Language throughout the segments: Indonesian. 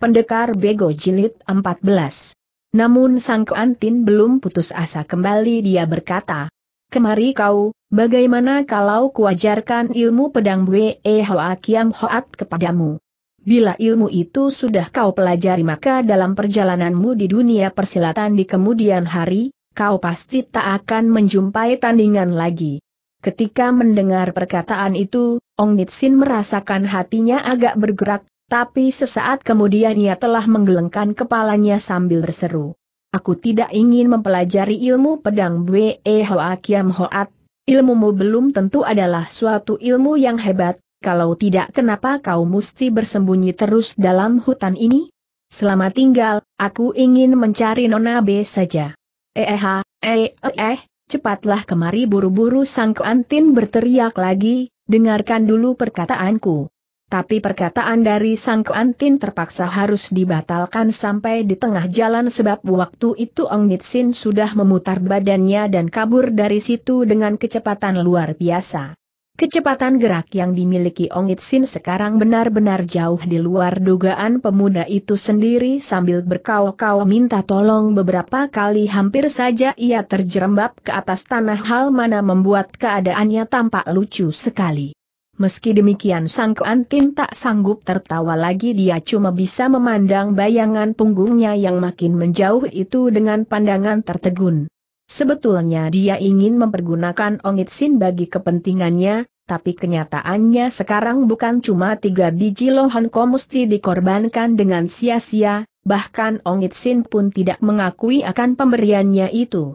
Pendekar Bego Jilid 14. Namun Sang Kuantin belum putus asa kembali dia berkata, Kemari kau, bagaimana kalau kuajarkan ilmu pedang Wee e Hoa Kiam Hoat kepadamu? Bila ilmu itu sudah kau pelajari maka dalam perjalananmu di dunia persilatan di kemudian hari, kau pasti tak akan menjumpai tandingan lagi. Ketika mendengar perkataan itu, Ong Nitsin merasakan hatinya agak bergerak, tapi sesaat kemudian ia telah menggelengkan kepalanya sambil berseru. Aku tidak ingin mempelajari ilmu pedang Bwe Hoa Kiam Hoat. Ilmumu belum tentu adalah suatu ilmu yang hebat, kalau tidak kenapa kau mesti bersembunyi terus dalam hutan ini? Selama tinggal, aku ingin mencari Nona B saja. Eh eh, eh, eh, cepatlah kemari buru-buru sang Kuantin berteriak lagi, dengarkan dulu perkataanku. Tapi perkataan dari Sang Kuantin terpaksa harus dibatalkan sampai di tengah jalan sebab waktu itu Ong Nitsin sudah memutar badannya dan kabur dari situ dengan kecepatan luar biasa. Kecepatan gerak yang dimiliki Ong Nitsin sekarang benar-benar jauh di luar dugaan pemuda itu sendiri sambil berkau-kau minta tolong beberapa kali hampir saja ia terjerembab ke atas tanah hal mana membuat keadaannya tampak lucu sekali. Meski demikian Sang Kuantin tak sanggup tertawa lagi dia cuma bisa memandang bayangan punggungnya yang makin menjauh itu dengan pandangan tertegun. Sebetulnya dia ingin mempergunakan Ongit Sin bagi kepentingannya, tapi kenyataannya sekarang bukan cuma tiga biji lohan komusti dikorbankan dengan sia-sia, bahkan Ongit Sin pun tidak mengakui akan pemberiannya itu.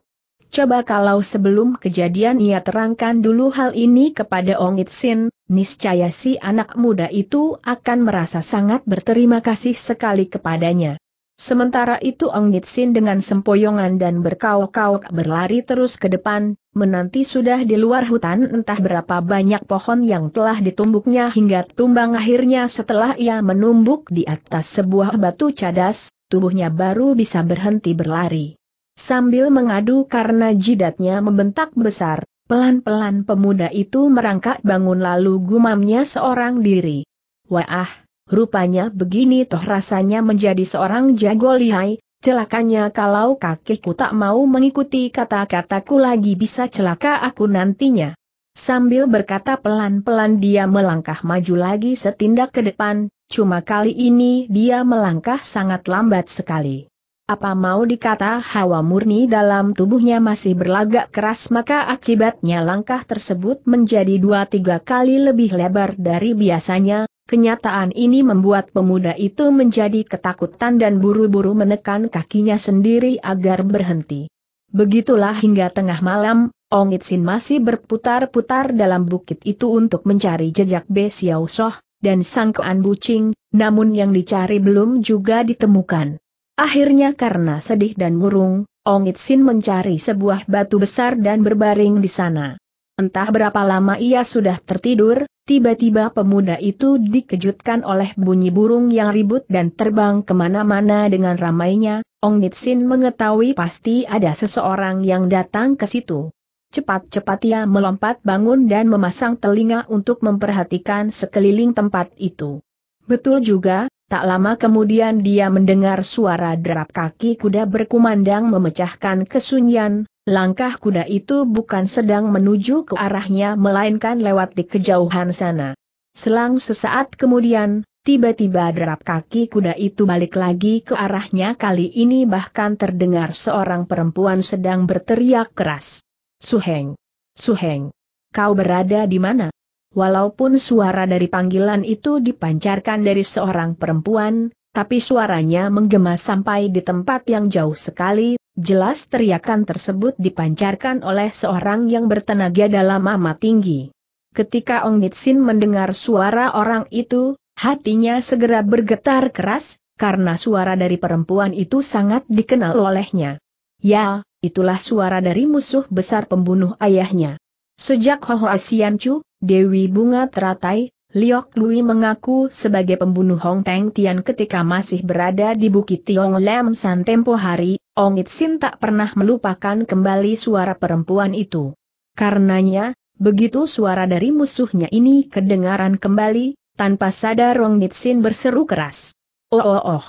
Coba kalau sebelum kejadian ia terangkan dulu hal ini kepada Ongit Sin niscaya si anak muda itu akan merasa sangat berterima kasih sekali kepadanya. Sementara itu Ong Nitsin dengan sempoyongan dan berkauk-kauk berlari terus ke depan, menanti sudah di luar hutan entah berapa banyak pohon yang telah ditumbuknya hingga tumbang akhirnya setelah ia menumbuk di atas sebuah batu cadas, tubuhnya baru bisa berhenti berlari. Sambil mengadu karena jidatnya membentak besar, Pelan-pelan pemuda itu merangkak bangun lalu gumamnya seorang diri. Wah, rupanya begini toh rasanya menjadi seorang jago lihai, celakanya kalau kakiku tak mau mengikuti kata-kataku lagi bisa celaka aku nantinya. Sambil berkata pelan-pelan dia melangkah maju lagi setindak ke depan, cuma kali ini dia melangkah sangat lambat sekali. Apa mau dikata hawa murni dalam tubuhnya masih berlagak keras maka akibatnya langkah tersebut menjadi dua tiga kali lebih lebar dari biasanya, kenyataan ini membuat pemuda itu menjadi ketakutan dan buru-buru menekan kakinya sendiri agar berhenti. Begitulah hingga tengah malam, Ong Itsin masih berputar-putar dalam bukit itu untuk mencari jejak Be Xiao Soh, dan sangkaan bucing, namun yang dicari belum juga ditemukan. Akhirnya karena sedih dan murung, Ong Itsin mencari sebuah batu besar dan berbaring di sana. Entah berapa lama ia sudah tertidur, tiba-tiba pemuda itu dikejutkan oleh bunyi burung yang ribut dan terbang kemana-mana dengan ramainya, Ong Nitsin mengetahui pasti ada seseorang yang datang ke situ. Cepat-cepat ia melompat bangun dan memasang telinga untuk memperhatikan sekeliling tempat itu. Betul juga, Tak lama kemudian dia mendengar suara derap kaki kuda berkumandang memecahkan kesunyian, langkah kuda itu bukan sedang menuju ke arahnya melainkan lewat di kejauhan sana. Selang sesaat kemudian, tiba-tiba derap kaki kuda itu balik lagi ke arahnya kali ini bahkan terdengar seorang perempuan sedang berteriak keras. Suheng! Suheng! Kau berada di mana? Walaupun suara dari panggilan itu dipancarkan dari seorang perempuan, tapi suaranya menggema sampai di tempat yang jauh sekali, jelas teriakan tersebut dipancarkan oleh seorang yang bertenaga dalam amat tinggi. Ketika Ong Nitsin mendengar suara orang itu, hatinya segera bergetar keras, karena suara dari perempuan itu sangat dikenal olehnya. Ya, itulah suara dari musuh besar pembunuh ayahnya. Sejak Hoho Asian Chu, Dewi Bunga teratai, Liok Lui mengaku sebagai pembunuh Hong Teng Tian ketika masih berada di Bukit Tiong Lam San tempo hari, Ong It Sin tak pernah melupakan kembali suara perempuan itu. Karenanya, begitu suara dari musuhnya ini kedengaran kembali, tanpa sadar Ong It Sin berseru keras. Oh oh oh! oh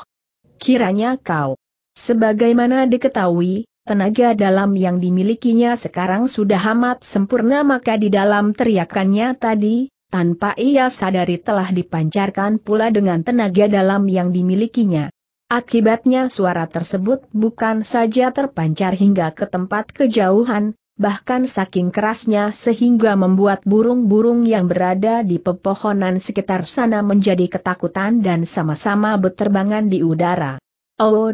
kiranya kau! Sebagaimana diketahui, Tenaga dalam yang dimilikinya sekarang sudah amat sempurna maka di dalam teriakannya tadi, tanpa ia sadari telah dipancarkan pula dengan tenaga dalam yang dimilikinya. Akibatnya suara tersebut bukan saja terpancar hingga ke tempat kejauhan, bahkan saking kerasnya sehingga membuat burung-burung yang berada di pepohonan sekitar sana menjadi ketakutan dan sama-sama beterbangan di udara. Oh,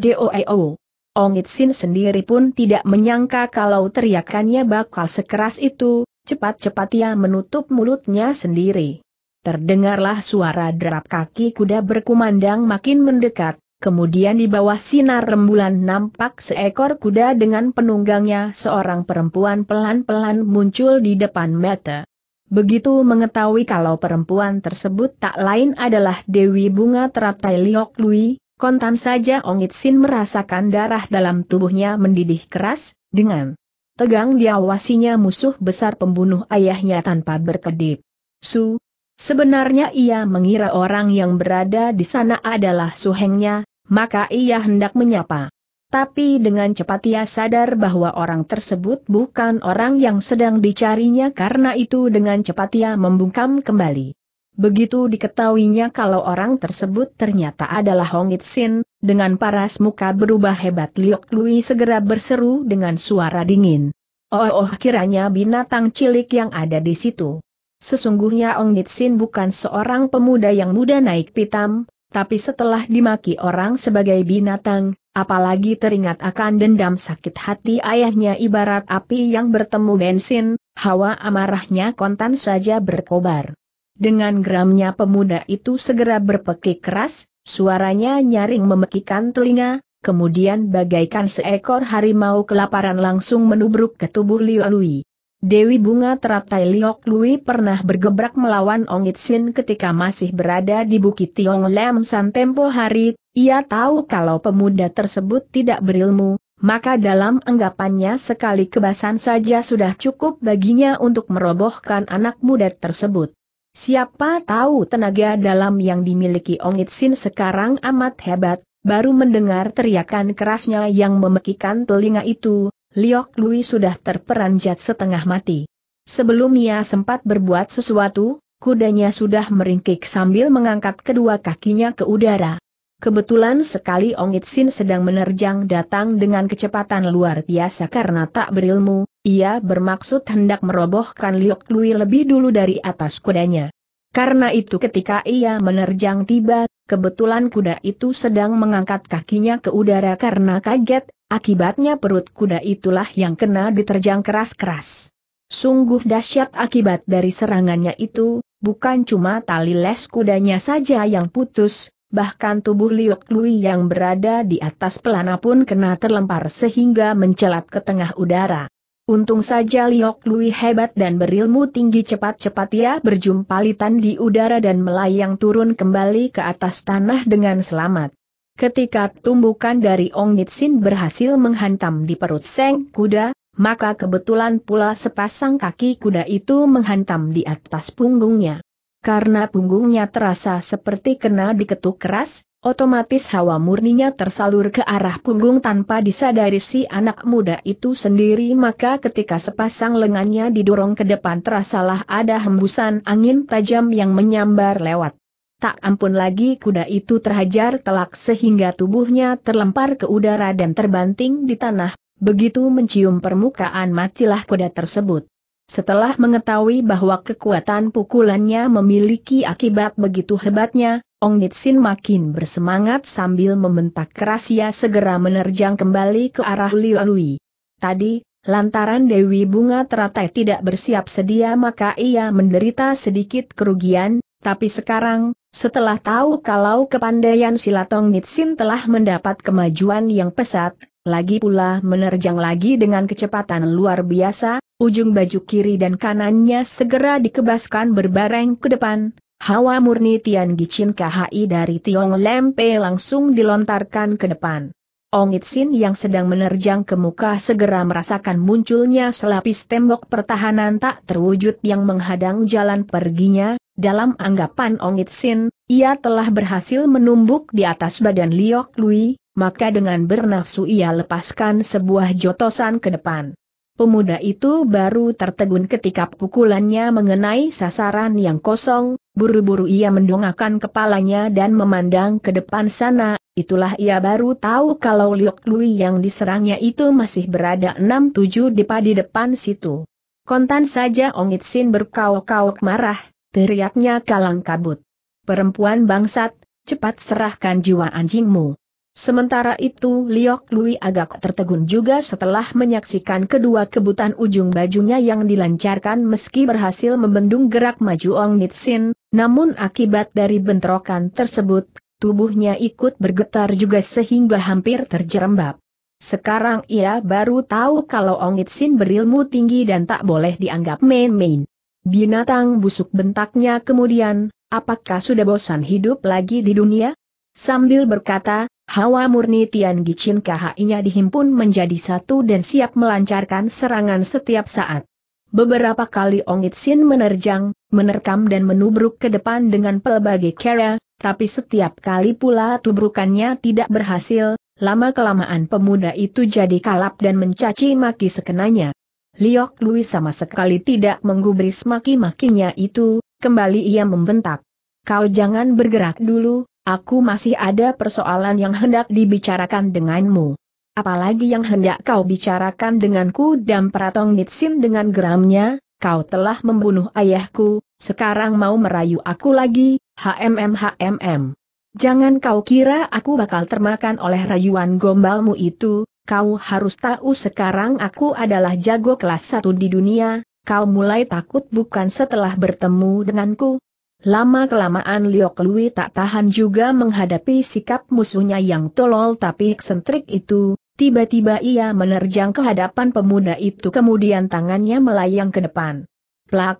Ong Itsin sendiri pun tidak menyangka kalau teriakannya bakal sekeras itu, cepat-cepat ia menutup mulutnya sendiri. Terdengarlah suara derap kaki kuda berkumandang makin mendekat, kemudian di bawah sinar rembulan nampak seekor kuda dengan penunggangnya seorang perempuan pelan-pelan muncul di depan mata. Begitu mengetahui kalau perempuan tersebut tak lain adalah Dewi Bunga Teratai Liok Lui, Kontan saja Ong Sin merasakan darah dalam tubuhnya mendidih keras, dengan tegang diawasinya musuh besar pembunuh ayahnya tanpa berkedip. Su, sebenarnya ia mengira orang yang berada di sana adalah suhengnya, maka ia hendak menyapa. Tapi dengan cepat ia sadar bahwa orang tersebut bukan orang yang sedang dicarinya karena itu dengan cepat ia membungkam kembali. Begitu diketahuinya kalau orang tersebut ternyata adalah Hong It Sin, dengan paras muka berubah hebat Liok Lui segera berseru dengan suara dingin. Oh, oh kiranya binatang cilik yang ada di situ. Sesungguhnya Ong Sin bukan seorang pemuda yang muda naik pitam, tapi setelah dimaki orang sebagai binatang, apalagi teringat akan dendam sakit hati ayahnya ibarat api yang bertemu bensin, hawa amarahnya kontan saja berkobar. Dengan geramnya pemuda itu segera berpekik keras, suaranya nyaring memekikan telinga, kemudian bagaikan seekor harimau kelaparan langsung menubruk ke tubuh Liu Lui. Dewi Bunga teratai Liok Lui pernah bergebrak melawan Ong Itsin ketika masih berada di Bukit Tiong Lam San tempo hari, ia tahu kalau pemuda tersebut tidak berilmu, maka dalam anggapannya sekali kebasan saja sudah cukup baginya untuk merobohkan anak muda tersebut. Siapa tahu tenaga dalam yang dimiliki Ong Itsin sekarang amat hebat, baru mendengar teriakan kerasnya yang memekikan telinga itu, Liok Lui sudah terperanjat setengah mati. Sebelum ia sempat berbuat sesuatu, kudanya sudah meringkik sambil mengangkat kedua kakinya ke udara. Kebetulan sekali Ong Itsin sedang menerjang datang dengan kecepatan luar biasa karena tak berilmu, ia bermaksud hendak merobohkan Liok Lui lebih dulu dari atas kudanya. Karena itu ketika ia menerjang tiba, kebetulan kuda itu sedang mengangkat kakinya ke udara karena kaget, akibatnya perut kuda itulah yang kena diterjang keras-keras. Sungguh dahsyat akibat dari serangannya itu, bukan cuma tali les kudanya saja yang putus, bahkan tubuh Liok Lui yang berada di atas pelana pun kena terlempar sehingga mencelat ke tengah udara. Untung saja Liok Lui hebat dan berilmu tinggi cepat-cepat ia berjumpa litan di udara dan melayang turun kembali ke atas tanah dengan selamat. Ketika tumbukan dari Ong Nitsin berhasil menghantam di perut Seng Kuda, maka kebetulan pula sepasang kaki kuda itu menghantam di atas punggungnya. Karena punggungnya terasa seperti kena diketuk keras, Otomatis hawa murninya tersalur ke arah punggung tanpa disadari si anak muda itu sendiri maka ketika sepasang lengannya didorong ke depan terasalah ada hembusan angin tajam yang menyambar lewat. Tak ampun lagi kuda itu terhajar telak sehingga tubuhnya terlempar ke udara dan terbanting di tanah, begitu mencium permukaan matilah kuda tersebut. Setelah mengetahui bahwa kekuatan pukulannya memiliki akibat begitu hebatnya, Ong Nitsin makin bersemangat sambil membentak keras ia segera menerjang kembali ke arah Liu Lui. Tadi, lantaran Dewi Bunga teratai tidak bersiap sedia maka ia menderita sedikit kerugian, tapi sekarang, setelah tahu kalau kepandaian Ong Nitsin telah mendapat kemajuan yang pesat, lagi pula menerjang lagi dengan kecepatan luar biasa, ujung baju kiri dan kanannya segera dikebaskan berbareng ke depan, Hawa murni Tian Gichin KHI dari Tiong Lempe langsung dilontarkan ke depan. Ong Sin yang sedang menerjang ke muka segera merasakan munculnya selapis tembok pertahanan tak terwujud yang menghadang jalan perginya, dalam anggapan Ong Sin, ia telah berhasil menumbuk di atas badan Liok Lui, maka dengan bernafsu ia lepaskan sebuah jotosan ke depan. Pemuda itu baru tertegun ketika pukulannya mengenai sasaran yang kosong, Buru-buru ia mendongakkan kepalanya dan memandang ke depan sana, itulah ia baru tahu kalau Liok Lui yang diserangnya itu masih berada enam tujuh di di depan situ. Kontan saja Ong Itsin berkauk-kauk marah, teriaknya kalang kabut. Perempuan bangsat, cepat serahkan jiwa anjingmu. Sementara itu Liok Lui agak tertegun juga setelah menyaksikan kedua kebutan ujung bajunya yang dilancarkan meski berhasil membendung gerak maju Ong Nitsin, namun akibat dari bentrokan tersebut, tubuhnya ikut bergetar juga sehingga hampir terjerembab. Sekarang ia baru tahu kalau Ong Nitsin berilmu tinggi dan tak boleh dianggap main-main. Binatang busuk bentaknya kemudian, apakah sudah bosan hidup lagi di dunia? Sambil berkata, hawa murni Tian Gichin KHI-nya dihimpun menjadi satu dan siap melancarkan serangan setiap saat. Beberapa kali Ong Itsin menerjang, menerkam dan menubruk ke depan dengan pelbagai kera, tapi setiap kali pula tubrukannya tidak berhasil, lama-kelamaan pemuda itu jadi kalap dan mencaci maki sekenanya. Liok Lui sama sekali tidak menggubris maki-makinya itu, kembali ia membentak. Kau jangan bergerak dulu, Aku masih ada persoalan yang hendak dibicarakan denganmu. Apalagi yang hendak kau bicarakan denganku dan Pratong Nitsin dengan geramnya, kau telah membunuh ayahku, sekarang mau merayu aku lagi, HMM HMM. Jangan kau kira aku bakal termakan oleh rayuan gombalmu itu, kau harus tahu sekarang aku adalah jago kelas satu di dunia, kau mulai takut bukan setelah bertemu denganku, Lama-kelamaan Liok Lui tak tahan juga menghadapi sikap musuhnya yang tolol tapi eksentrik itu, tiba-tiba ia menerjang ke hadapan pemuda itu kemudian tangannya melayang ke depan. Plak,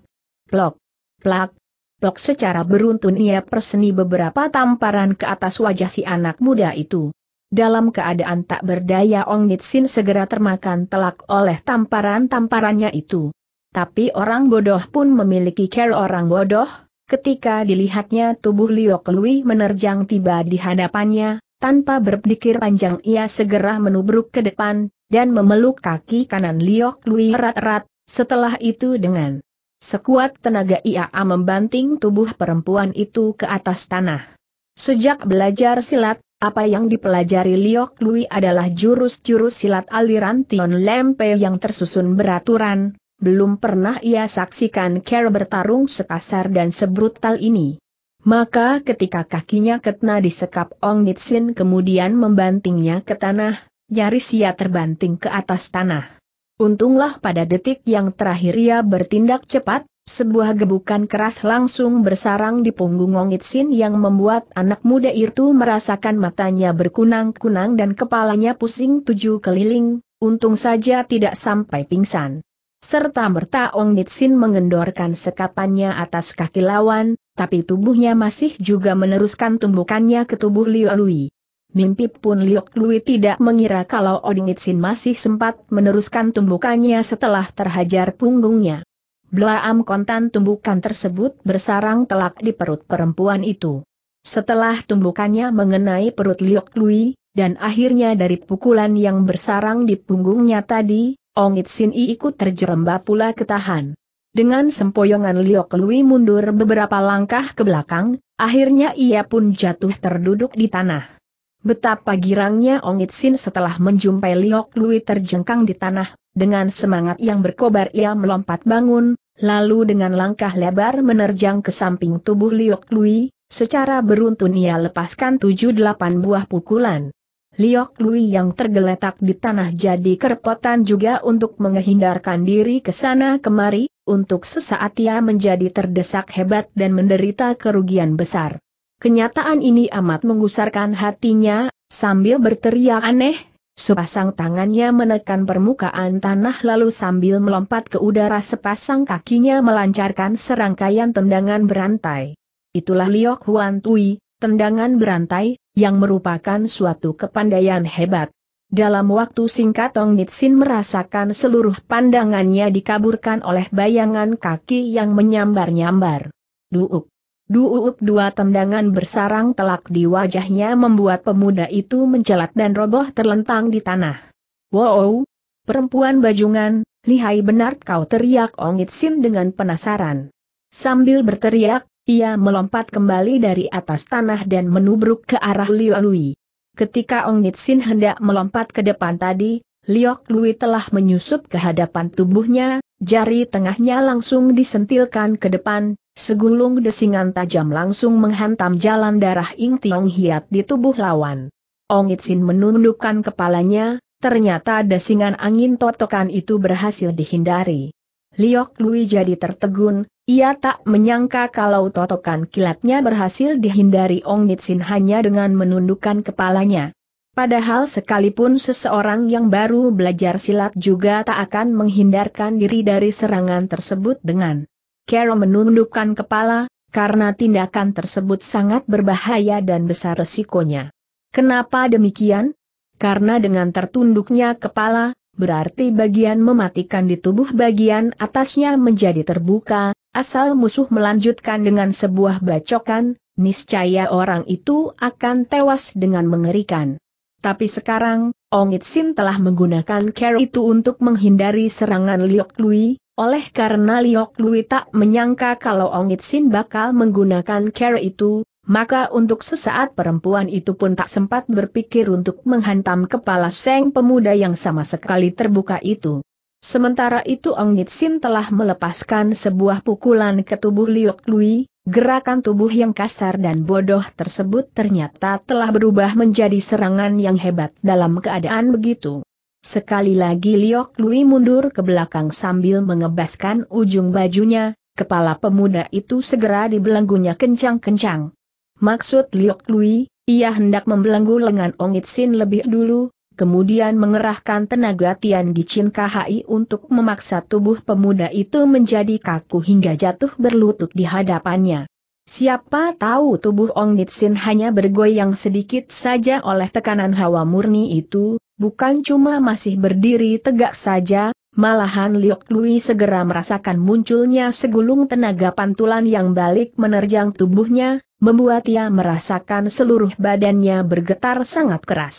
plok, plak, plok secara beruntun ia perseni beberapa tamparan ke atas wajah si anak muda itu. Dalam keadaan tak berdaya Ong Nitsin segera termakan telak oleh tamparan-tamparannya itu. Tapi orang bodoh pun memiliki care orang bodoh, Ketika dilihatnya tubuh Liu Kelui menerjang tiba di hadapannya, tanpa berpikir panjang ia segera menubruk ke depan, dan memeluk kaki kanan Liu Kelui erat-erat, setelah itu dengan sekuat tenaga ia membanting tubuh perempuan itu ke atas tanah. Sejak belajar silat, apa yang dipelajari Liok Louis adalah jurus-jurus silat aliran Tion Lempe yang tersusun beraturan, belum pernah ia saksikan Kera bertarung sekasar dan sebrutal ini. Maka ketika kakinya ketna disekap Ong Nitsin kemudian membantingnya ke tanah, nyaris ia terbanting ke atas tanah. Untunglah pada detik yang terakhir ia bertindak cepat, sebuah gebukan keras langsung bersarang di punggung Ong Nitsin yang membuat anak muda itu merasakan matanya berkunang-kunang dan kepalanya pusing tujuh keliling, untung saja tidak sampai pingsan serta merta Ong Nitsin mengendorkan sekapannya atas kaki lawan, tapi tubuhnya masih juga meneruskan tumbukannya ke tubuh Liu Lui. Mimpi pun Liu Lui tidak mengira kalau Ong Nitsin masih sempat meneruskan tumbukannya setelah terhajar punggungnya. Belaam kontan tumbukan tersebut bersarang telak di perut perempuan itu. Setelah tumbukannya mengenai perut Liu Lui, dan akhirnya dari pukulan yang bersarang di punggungnya tadi, Ongit Sin I ikut terjerembab pula ketahan. Dengan sempoyongan Liok Lui mundur beberapa langkah ke belakang, akhirnya ia pun jatuh terduduk di tanah. Betapa girangnya Ongit Sin setelah menjumpai Liok Lui terjengkang di tanah, dengan semangat yang berkobar ia melompat bangun, lalu dengan langkah lebar menerjang ke samping tubuh Liok Lui, secara beruntun ia lepaskan tujuh delapan buah pukulan. Liok Lui yang tergeletak di tanah jadi kerepotan juga untuk menghindarkan diri ke sana kemari, untuk sesaat ia menjadi terdesak hebat dan menderita kerugian besar. Kenyataan ini amat mengusarkan hatinya, sambil berteriak aneh, sepasang tangannya menekan permukaan tanah lalu sambil melompat ke udara sepasang kakinya melancarkan serangkaian tendangan berantai. Itulah Liok Huan Tui, tendangan berantai, yang merupakan suatu kepandaian hebat. Dalam waktu singkat Tong Nitsin merasakan seluruh pandangannya dikaburkan oleh bayangan kaki yang menyambar-nyambar. Duuk. Duuk dua tendangan bersarang telak di wajahnya membuat pemuda itu mencelat dan roboh terlentang di tanah. Wow! Perempuan bajungan, lihai benar kau teriak Ong Nitsin dengan penasaran. Sambil berteriak, ia melompat kembali dari atas tanah dan menubruk ke arah Liu Lui. Ketika Ong Nitsin hendak melompat ke depan tadi, Liok Lui telah menyusup ke hadapan tubuhnya, jari tengahnya langsung disentilkan ke depan, segulung desingan tajam langsung menghantam jalan darah Ing Tiong Hiat di tubuh lawan. Ong Nitsin menundukkan kepalanya, ternyata desingan angin totokan itu berhasil dihindari. Liok Lui jadi tertegun, ia tak menyangka kalau totokan kilatnya berhasil dihindari Ong Nitsin hanya dengan menundukkan kepalanya. Padahal sekalipun seseorang yang baru belajar silat juga tak akan menghindarkan diri dari serangan tersebut dengan Kero menundukkan kepala, karena tindakan tersebut sangat berbahaya dan besar resikonya. Kenapa demikian? Karena dengan tertunduknya kepala, berarti bagian mematikan di tubuh bagian atasnya menjadi terbuka, Asal musuh melanjutkan dengan sebuah bacokan, niscaya orang itu akan tewas dengan mengerikan. Tapi sekarang, Ongit Sin telah menggunakan care itu untuk menghindari serangan Liok Lui, oleh karena Liok Lui tak menyangka kalau Ongit Sin bakal menggunakan care itu, maka untuk sesaat perempuan itu pun tak sempat berpikir untuk menghantam kepala Seng pemuda yang sama sekali terbuka itu. Sementara itu Ong Nitsin telah melepaskan sebuah pukulan ke tubuh Liok Lui, gerakan tubuh yang kasar dan bodoh tersebut ternyata telah berubah menjadi serangan yang hebat dalam keadaan begitu. Sekali lagi Liok Lui mundur ke belakang sambil mengebaskan ujung bajunya, kepala pemuda itu segera dibelenggunya kencang-kencang. Maksud Liok Lui, ia hendak membelenggu lengan Ong Sin lebih dulu, kemudian mengerahkan tenaga Tian Gicin KHI untuk memaksa tubuh pemuda itu menjadi kaku hingga jatuh berlutut di hadapannya. Siapa tahu tubuh Ong Nitsin hanya bergoyang sedikit saja oleh tekanan hawa murni itu, bukan cuma masih berdiri tegak saja, Malahan Liok Lui segera merasakan munculnya segulung tenaga pantulan yang balik menerjang tubuhnya, membuat ia merasakan seluruh badannya bergetar sangat keras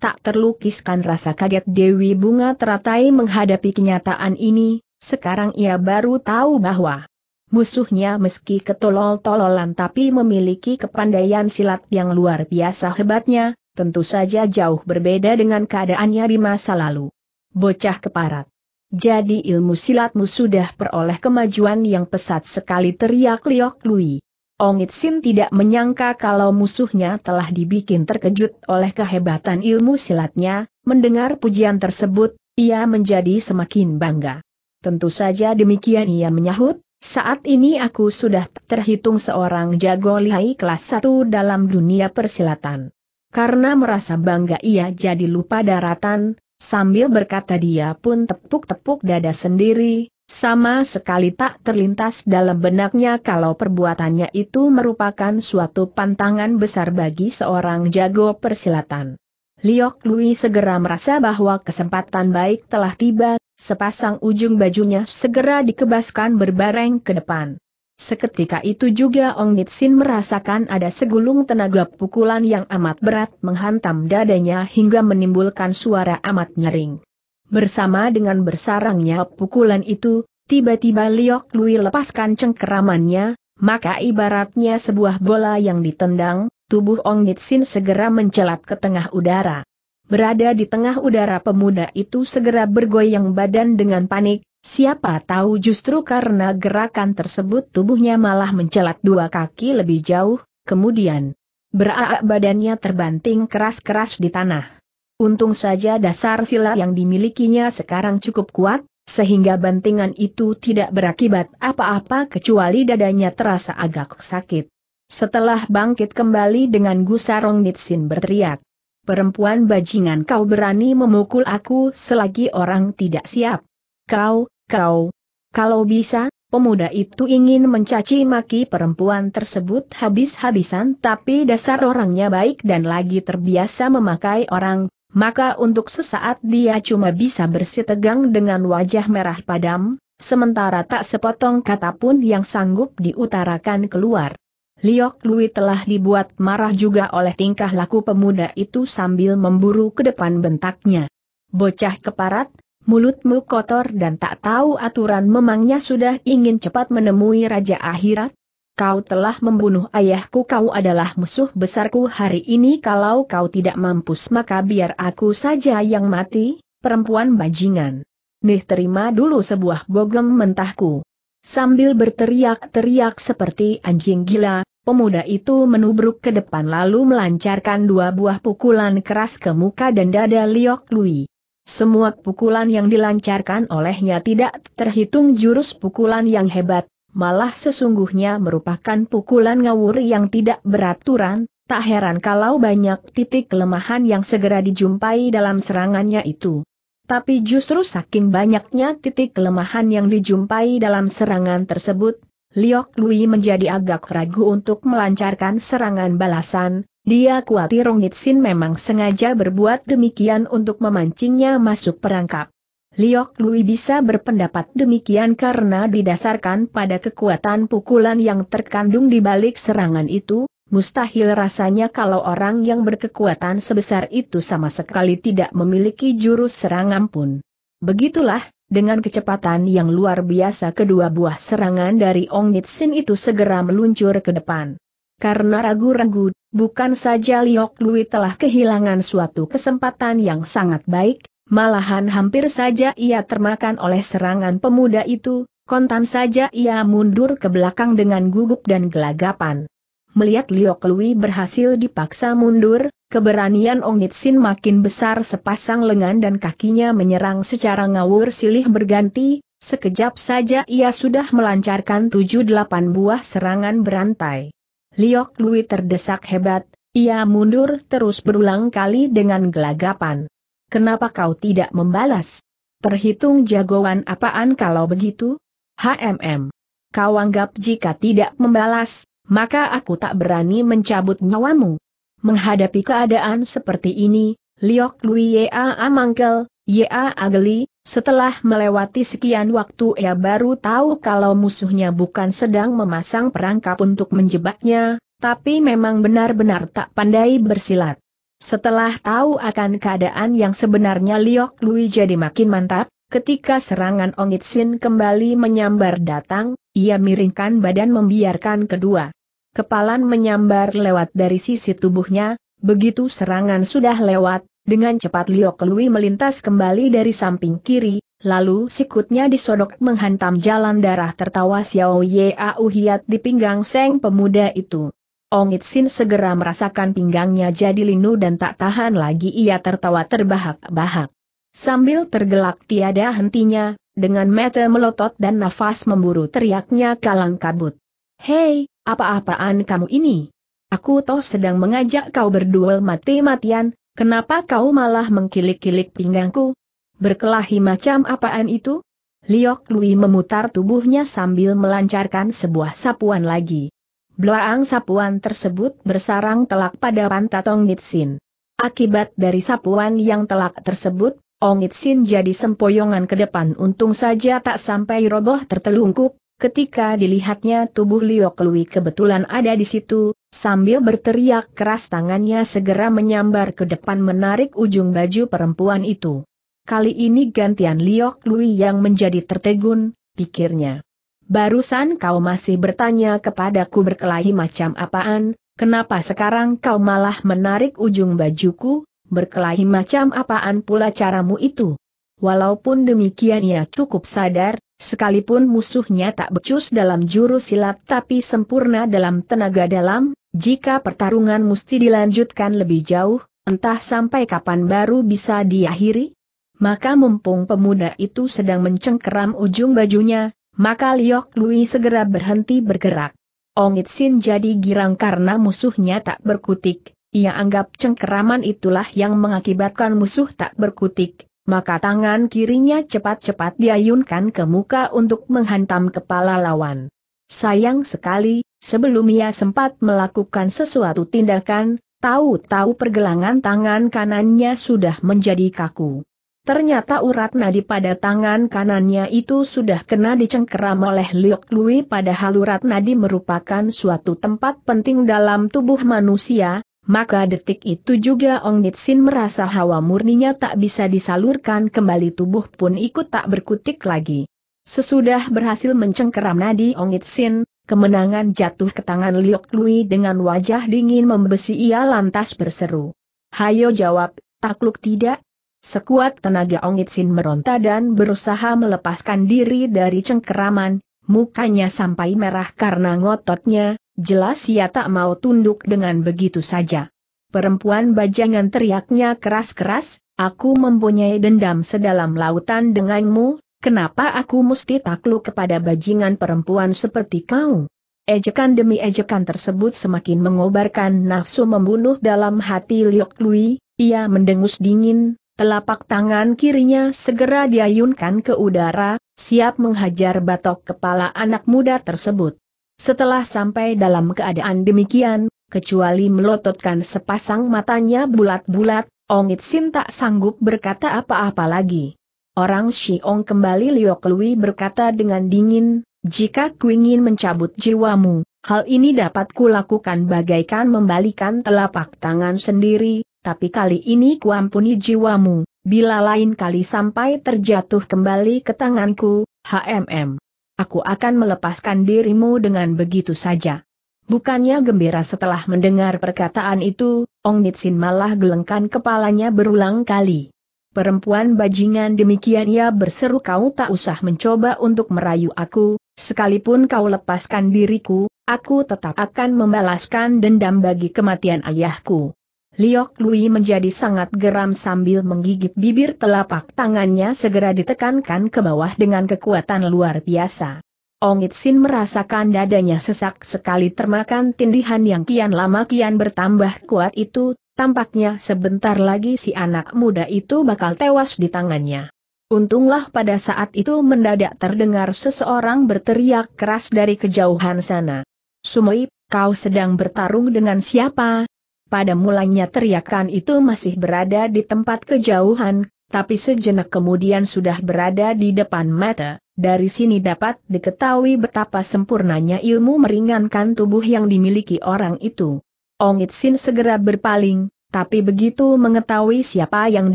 tak terlukiskan rasa kaget Dewi Bunga teratai menghadapi kenyataan ini, sekarang ia baru tahu bahwa musuhnya meski ketolol-tololan tapi memiliki kepandaian silat yang luar biasa hebatnya, tentu saja jauh berbeda dengan keadaannya di masa lalu. Bocah keparat. Jadi ilmu silatmu sudah peroleh kemajuan yang pesat sekali teriak Liok Lui. Ongit Sin tidak menyangka kalau musuhnya telah dibikin terkejut oleh kehebatan ilmu silatnya, mendengar pujian tersebut, ia menjadi semakin bangga. Tentu saja demikian ia menyahut, saat ini aku sudah terhitung seorang jago lihai kelas 1 dalam dunia persilatan. Karena merasa bangga ia jadi lupa daratan, sambil berkata dia pun tepuk-tepuk dada sendiri, sama sekali tak terlintas dalam benaknya kalau perbuatannya itu merupakan suatu pantangan besar bagi seorang jago persilatan. Liok Lui segera merasa bahwa kesempatan baik telah tiba, sepasang ujung bajunya segera dikebaskan berbareng ke depan. Seketika itu juga Ong Nitsin merasakan ada segulung tenaga pukulan yang amat berat menghantam dadanya hingga menimbulkan suara amat nyering. Bersama dengan bersarangnya pukulan itu, tiba-tiba Liok Lui lepaskan cengkeramannya, maka ibaratnya sebuah bola yang ditendang, tubuh Ong Nitsin segera mencelat ke tengah udara. Berada di tengah udara pemuda itu segera bergoyang badan dengan panik, siapa tahu justru karena gerakan tersebut tubuhnya malah mencelat dua kaki lebih jauh, kemudian beraak badannya terbanting keras-keras di tanah. Untung saja dasar silat yang dimilikinya sekarang cukup kuat, sehingga bantingan itu tidak berakibat apa-apa kecuali dadanya terasa agak sakit. Setelah bangkit kembali dengan gusarong Nitsin berteriak, Perempuan bajingan kau berani memukul aku selagi orang tidak siap. Kau, kau. Kalau bisa, Pemuda itu ingin mencaci maki perempuan tersebut habis-habisan tapi dasar orangnya baik dan lagi terbiasa memakai orang, maka untuk sesaat dia cuma bisa bersitegang dengan wajah merah padam, sementara tak sepotong kata pun yang sanggup diutarakan keluar. Liok Lui telah dibuat marah juga oleh tingkah laku pemuda itu sambil memburu ke depan bentaknya. Bocah keparat, mulutmu kotor dan tak tahu aturan memangnya sudah ingin cepat menemui Raja Akhirat? kau telah membunuh ayahku kau adalah musuh besarku hari ini kalau kau tidak mampus maka biar aku saja yang mati, perempuan bajingan. Nih terima dulu sebuah bogem mentahku. Sambil berteriak-teriak seperti anjing gila, pemuda itu menubruk ke depan lalu melancarkan dua buah pukulan keras ke muka dan dada Liok Lui. Semua pukulan yang dilancarkan olehnya tidak terhitung jurus pukulan yang hebat, malah sesungguhnya merupakan pukulan ngawur yang tidak beraturan, tak heran kalau banyak titik kelemahan yang segera dijumpai dalam serangannya itu. Tapi justru saking banyaknya titik kelemahan yang dijumpai dalam serangan tersebut, Liok Lui menjadi agak ragu untuk melancarkan serangan balasan, dia khawatir Rongit Sin memang sengaja berbuat demikian untuk memancingnya masuk perangkap. Liok Lui bisa berpendapat demikian karena didasarkan pada kekuatan pukulan yang terkandung di balik serangan itu, mustahil rasanya kalau orang yang berkekuatan sebesar itu sama sekali tidak memiliki jurus serangan pun. Begitulah, dengan kecepatan yang luar biasa kedua buah serangan dari Ong Nitsin itu segera meluncur ke depan. Karena ragu-ragu, bukan saja Liok Lui telah kehilangan suatu kesempatan yang sangat baik, Malahan hampir saja ia termakan oleh serangan pemuda itu, kontan saja ia mundur ke belakang dengan gugup dan gelagapan. Melihat Liok Lui berhasil dipaksa mundur, keberanian Ong Nitsin makin besar sepasang lengan dan kakinya menyerang secara ngawur silih berganti, sekejap saja ia sudah melancarkan tujuh delapan buah serangan berantai. Liok Lui terdesak hebat, ia mundur terus berulang kali dengan gelagapan kenapa kau tidak membalas? Terhitung jagoan apaan kalau begitu? HMM. Kau anggap jika tidak membalas, maka aku tak berani mencabut nyawamu. Menghadapi keadaan seperti ini, Liok Lui Ya Amangkel, Ya Ageli, setelah melewati sekian waktu ia baru tahu kalau musuhnya bukan sedang memasang perangkap untuk menjebaknya, tapi memang benar-benar tak pandai bersilat. Setelah tahu akan keadaan yang sebenarnya Liok Lui jadi makin mantap, ketika serangan Ongit Sin kembali menyambar datang, ia miringkan badan membiarkan kedua. Kepalan menyambar lewat dari sisi tubuhnya, begitu serangan sudah lewat, dengan cepat Liok Lui melintas kembali dari samping kiri, lalu sikutnya disodok menghantam jalan darah tertawa Xiao Ye Uhiat di pinggang Seng pemuda itu. Ongit Sin segera merasakan pinggangnya jadi linu dan tak tahan lagi ia tertawa terbahak-bahak. Sambil tergelak tiada hentinya, dengan mata melotot dan nafas memburu teriaknya kalang kabut. Hei, apa-apaan kamu ini? Aku toh sedang mengajak kau berduel mati-matian, kenapa kau malah mengkilik-kilik pinggangku? Berkelahi macam apaan itu? Liok Lui memutar tubuhnya sambil melancarkan sebuah sapuan lagi. Belaang sapuan tersebut bersarang telak pada pantat Ong Nitsin. Akibat dari sapuan yang telak tersebut, Ong Nitsin jadi sempoyongan ke depan untung saja tak sampai roboh tertelungkup, ketika dilihatnya tubuh Liu Kelui kebetulan ada di situ, sambil berteriak keras tangannya segera menyambar ke depan menarik ujung baju perempuan itu. Kali ini gantian Liok Lui yang menjadi tertegun, pikirnya barusan kau masih bertanya kepadaku berkelahi macam apaan, kenapa sekarang kau malah menarik ujung bajuku, berkelahi macam apaan pula caramu itu? Walaupun demikian ia cukup sadar, sekalipun musuhnya tak becus dalam jurus silat tapi sempurna dalam tenaga dalam, jika pertarungan mesti dilanjutkan lebih jauh, entah sampai kapan baru bisa diakhiri? Maka mumpung pemuda itu sedang mencengkeram ujung bajunya, maka Liok Lui segera berhenti bergerak. Ong Itsin jadi girang karena musuhnya tak berkutik, ia anggap cengkeraman itulah yang mengakibatkan musuh tak berkutik, maka tangan kirinya cepat-cepat diayunkan ke muka untuk menghantam kepala lawan. Sayang sekali, sebelum ia sempat melakukan sesuatu tindakan, tahu-tahu pergelangan tangan kanannya sudah menjadi kaku. Ternyata urat nadi pada tangan kanannya itu sudah kena dicengkeram oleh Liok Lui padahal urat nadi merupakan suatu tempat penting dalam tubuh manusia, maka detik itu juga Ong Nitsin merasa hawa murninya tak bisa disalurkan kembali tubuh pun ikut tak berkutik lagi. Sesudah berhasil mencengkeram nadi Ong Nitsin, kemenangan jatuh ke tangan Liok Lui dengan wajah dingin membesi ia lantas berseru. Hayo jawab, takluk tidak? Sekuat tenaga Ongitsin meronta dan berusaha melepaskan diri dari cengkeraman, mukanya sampai merah karena ngototnya, jelas ia tak mau tunduk dengan begitu saja. Perempuan bajangan teriaknya keras-keras, aku mempunyai dendam sedalam lautan denganmu, kenapa aku mesti takluk kepada bajingan perempuan seperti kau? Ejekan demi ejekan tersebut semakin mengobarkan nafsu membunuh dalam hati Liok Lui, ia mendengus dingin, Telapak tangan kirinya segera diayunkan ke udara, siap menghajar batok kepala anak muda tersebut. Setelah sampai dalam keadaan demikian, kecuali melototkan sepasang matanya bulat-bulat, Ongit Sin tak sanggup berkata apa-apa lagi. Orang Shihong kembali Liok Lui berkata dengan dingin, jika kuingin mencabut jiwamu, hal ini dapat kulakukan bagaikan membalikan telapak tangan sendiri, tapi kali ini kuampuni jiwamu, bila lain kali sampai terjatuh kembali ke tanganku, HMM. Aku akan melepaskan dirimu dengan begitu saja. Bukannya gembira setelah mendengar perkataan itu, Ong Nitsin malah gelengkan kepalanya berulang kali. Perempuan bajingan demikian ia berseru kau tak usah mencoba untuk merayu aku, sekalipun kau lepaskan diriku, aku tetap akan membalaskan dendam bagi kematian ayahku. Liok Lui menjadi sangat geram sambil menggigit bibir telapak tangannya segera ditekankan ke bawah dengan kekuatan luar biasa. Ong Itsin merasakan dadanya sesak sekali termakan tindihan yang kian lama kian bertambah kuat itu, tampaknya sebentar lagi si anak muda itu bakal tewas di tangannya. Untunglah pada saat itu mendadak terdengar seseorang berteriak keras dari kejauhan sana. Sumoip, kau sedang bertarung dengan siapa? Pada mulanya teriakan itu masih berada di tempat kejauhan, tapi sejenak kemudian sudah berada di depan mata. Dari sini dapat diketahui betapa sempurnanya ilmu meringankan tubuh yang dimiliki orang itu. Ong Itsin segera berpaling, tapi begitu mengetahui siapa yang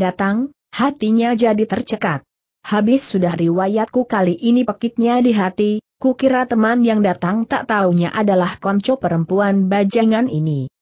datang, hatinya jadi tercekat. Habis sudah riwayatku kali ini pekitnya di hati, kukira teman yang datang tak taunya adalah konco perempuan bajangan ini.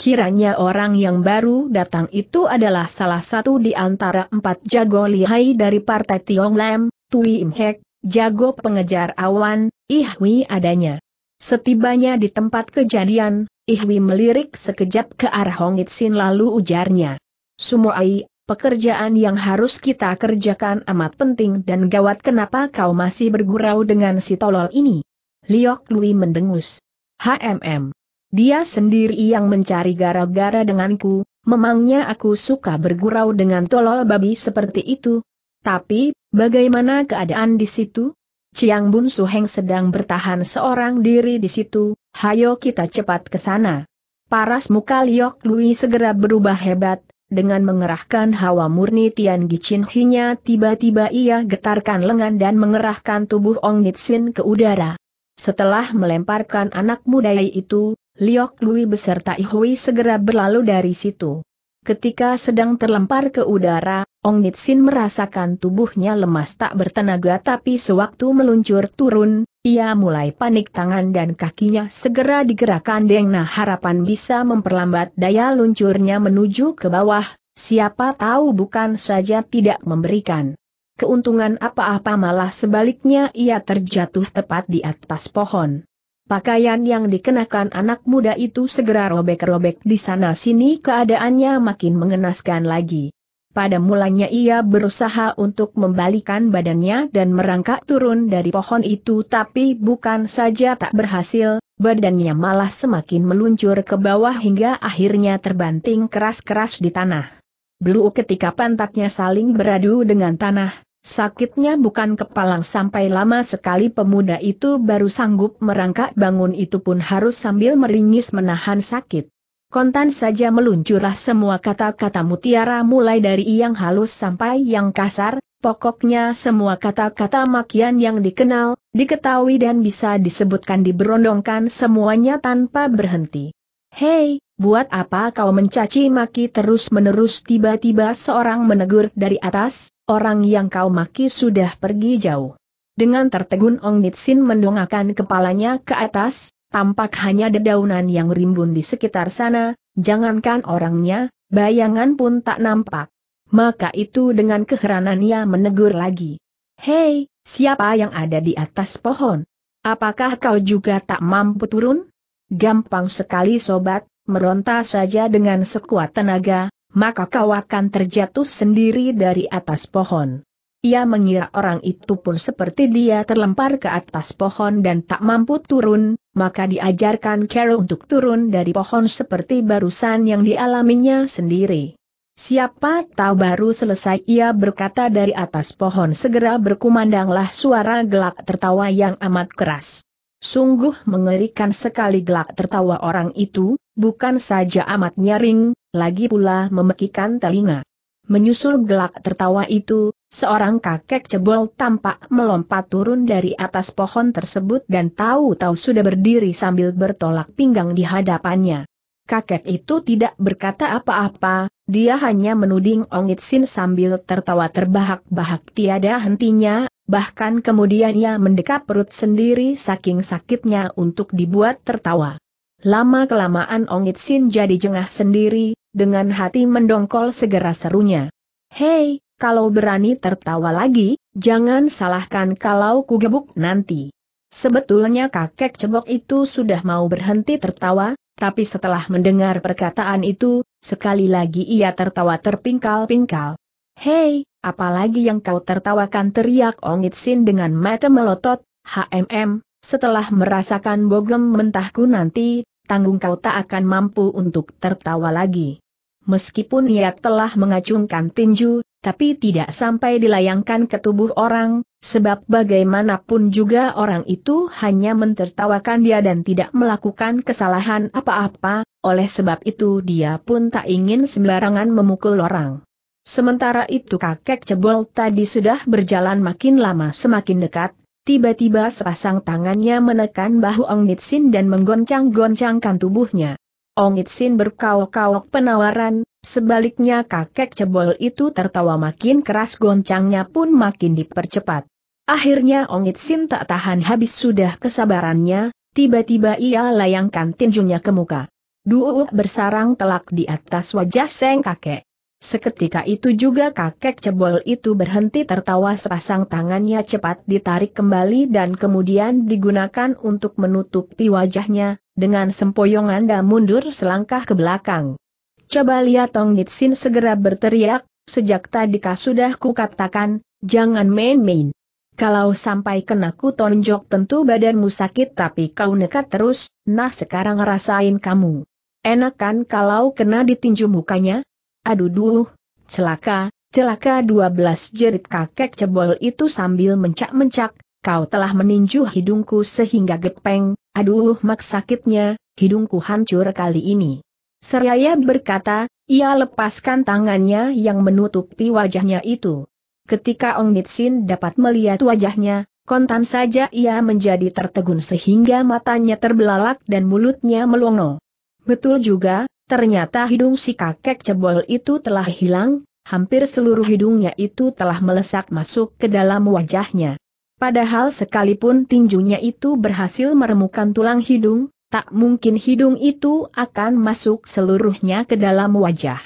Kiranya orang yang baru datang itu adalah salah satu di antara empat jago lihai dari partai Tiong Lam, Tui Im Hek, jago pengejar awan, Ihwi adanya. Setibanya di tempat kejadian, Ihwi melirik sekejap ke arah Hong Itsin lalu ujarnya. Sumuai, pekerjaan yang harus kita kerjakan amat penting dan gawat kenapa kau masih bergurau dengan si tolol ini? Liok Lui mendengus. HMM. Dia sendiri yang mencari gara-gara denganku, memangnya aku suka bergurau dengan tolol babi seperti itu. Tapi, bagaimana keadaan di situ? Ciang Bun Suheng sedang bertahan seorang diri di situ, hayo kita cepat ke sana. Paras muka Liok Lui segera berubah hebat, dengan mengerahkan hawa murni Tian Gichin Hinya tiba-tiba ia getarkan lengan dan mengerahkan tubuh Ong Nitsin ke udara. Setelah melemparkan anak muda itu, Liok Lui beserta Ihui segera berlalu dari situ. Ketika sedang terlempar ke udara, Ong Nitsin merasakan tubuhnya lemas tak bertenaga tapi sewaktu meluncur turun, ia mulai panik tangan dan kakinya segera digerakkan dengan nah, harapan bisa memperlambat daya luncurnya menuju ke bawah, siapa tahu bukan saja tidak memberikan keuntungan apa-apa malah sebaliknya ia terjatuh tepat di atas pohon. Pakaian yang dikenakan anak muda itu segera robek-robek di sana-sini keadaannya makin mengenaskan lagi. Pada mulanya ia berusaha untuk membalikan badannya dan merangkak turun dari pohon itu tapi bukan saja tak berhasil, badannya malah semakin meluncur ke bawah hingga akhirnya terbanting keras-keras di tanah. Blue ketika pantatnya saling beradu dengan tanah, Sakitnya bukan kepalang sampai lama sekali pemuda itu baru sanggup merangkak bangun itu pun harus sambil meringis menahan sakit. Kontan saja meluncurlah semua kata-kata mutiara mulai dari yang halus sampai yang kasar, pokoknya semua kata-kata makian yang dikenal, diketahui dan bisa disebutkan diberondongkan semuanya tanpa berhenti. Hei, buat apa kau mencaci maki terus-menerus tiba-tiba seorang menegur dari atas, orang yang kau maki sudah pergi jauh. Dengan tertegun Ong Nitsin mendongakkan kepalanya ke atas, tampak hanya dedaunan yang rimbun di sekitar sana, jangankan orangnya, bayangan pun tak nampak. Maka itu dengan keheranan ia menegur lagi. Hei, siapa yang ada di atas pohon? Apakah kau juga tak mampu turun? Gampang sekali sobat, meronta saja dengan sekuat tenaga, maka kau akan terjatuh sendiri dari atas pohon. Ia mengira orang itu pun seperti dia terlempar ke atas pohon dan tak mampu turun, maka diajarkan Carol untuk turun dari pohon seperti barusan yang dialaminya sendiri. Siapa tahu baru selesai ia berkata dari atas pohon segera berkumandanglah suara gelak tertawa yang amat keras. Sungguh mengerikan sekali gelak tertawa orang itu, bukan saja amat nyaring, lagi pula memekikan telinga. Menyusul gelak tertawa itu, seorang kakek cebol tampak melompat turun dari atas pohon tersebut dan tahu-tahu sudah berdiri sambil bertolak pinggang di hadapannya. Kakek itu tidak berkata apa-apa, dia hanya menuding Ongit Sin sambil tertawa terbahak-bahak tiada hentinya, bahkan kemudian ia mendekap perut sendiri saking sakitnya untuk dibuat tertawa. Lama-kelamaan Ong Sin jadi jengah sendiri, dengan hati mendongkol segera serunya. Hei, kalau berani tertawa lagi, jangan salahkan kalau ku gebuk nanti. Sebetulnya kakek cebok itu sudah mau berhenti tertawa, tapi setelah mendengar perkataan itu, sekali lagi ia tertawa terpingkal-pingkal. Hei, Apalagi yang kau tertawakan teriak Ongit Sin dengan mata melotot, HMM, setelah merasakan bogem mentahku nanti, tanggung kau tak akan mampu untuk tertawa lagi. Meskipun ia telah mengacungkan tinju, tapi tidak sampai dilayangkan ke tubuh orang, sebab bagaimanapun juga orang itu hanya mentertawakan dia dan tidak melakukan kesalahan apa-apa, oleh sebab itu dia pun tak ingin sembarangan memukul orang. Sementara itu kakek cebol tadi sudah berjalan makin lama semakin dekat, tiba-tiba sepasang tangannya menekan bahu Ong Nitsin dan menggoncang-goncangkan tubuhnya. Ong Nitsin berkaok-kaok penawaran, sebaliknya kakek cebol itu tertawa makin keras goncangnya pun makin dipercepat. Akhirnya Ong Nitsin tak tahan habis sudah kesabarannya, tiba-tiba ia layangkan tinjunya ke muka. Duuk bersarang telak di atas wajah seng kakek. Seketika itu juga kakek cebol itu berhenti tertawa sepasang tangannya cepat ditarik kembali dan kemudian digunakan untuk menutupi wajahnya, dengan sempoyongan dan mundur selangkah ke belakang. Coba lihat Tong Nitsin segera berteriak, sejak tadi kau sudah kukatakan, jangan main-main. Kalau sampai kena ku tonjok tentu badanmu sakit tapi kau nekat terus, nah sekarang rasain kamu. Enakan kalau kena ditinju mukanya, Aduh duh, celaka, celaka 12 jerit kakek cebol itu sambil mencak-mencak, kau telah meninju hidungku sehingga gepeng, aduh mak sakitnya, hidungku hancur kali ini. Seraya berkata, ia lepaskan tangannya yang menutupi wajahnya itu. Ketika Ong Nitsin dapat melihat wajahnya, kontan saja ia menjadi tertegun sehingga matanya terbelalak dan mulutnya melongo. Betul juga, Ternyata hidung si kakek cebol itu telah hilang, hampir seluruh hidungnya itu telah melesak masuk ke dalam wajahnya. Padahal sekalipun tinjunya itu berhasil meremukan tulang hidung, tak mungkin hidung itu akan masuk seluruhnya ke dalam wajah.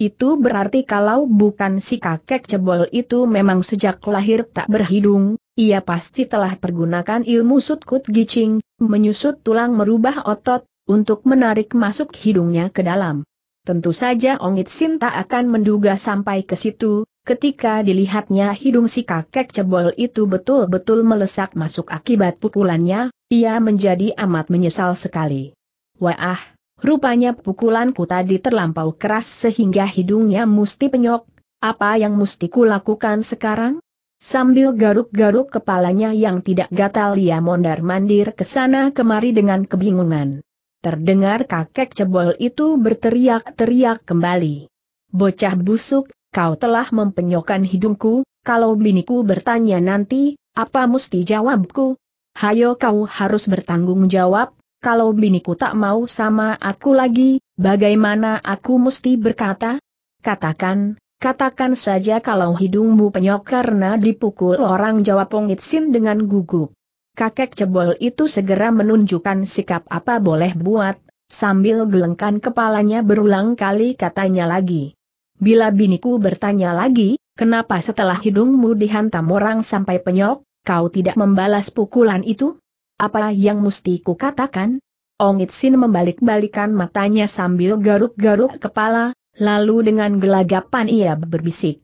Itu berarti kalau bukan si kakek cebol itu memang sejak lahir tak berhidung, ia pasti telah pergunakan ilmu sutkut gicing, menyusut tulang merubah otot, untuk menarik masuk hidungnya ke dalam. Tentu saja Ongit Sinta akan menduga sampai ke situ, ketika dilihatnya hidung si kakek cebol itu betul-betul melesak masuk akibat pukulannya, ia menjadi amat menyesal sekali. Wah, rupanya pukulanku tadi terlampau keras sehingga hidungnya mesti penyok, apa yang mesti kulakukan sekarang? Sambil garuk-garuk kepalanya yang tidak gatal ia mondar-mandir ke sana kemari dengan kebingungan. Terdengar kakek cebol itu berteriak-teriak kembali. Bocah busuk, kau telah mempenyokan hidungku, kalau biniku bertanya nanti, apa mesti jawabku? Hayo kau harus bertanggung jawab, kalau biniku tak mau sama aku lagi, bagaimana aku mesti berkata? Katakan, katakan saja kalau hidungmu penyok karena dipukul orang jawab Pongitsin dengan gugup kakek cebol itu segera menunjukkan sikap apa boleh buat, sambil gelengkan kepalanya berulang kali katanya lagi. Bila biniku bertanya lagi, kenapa setelah hidungmu dihantam orang sampai penyok, kau tidak membalas pukulan itu? Apa yang mesti ku katakan? Ongit Sin membalik-balikan matanya sambil garuk-garuk kepala, lalu dengan gelagapan ia berbisik.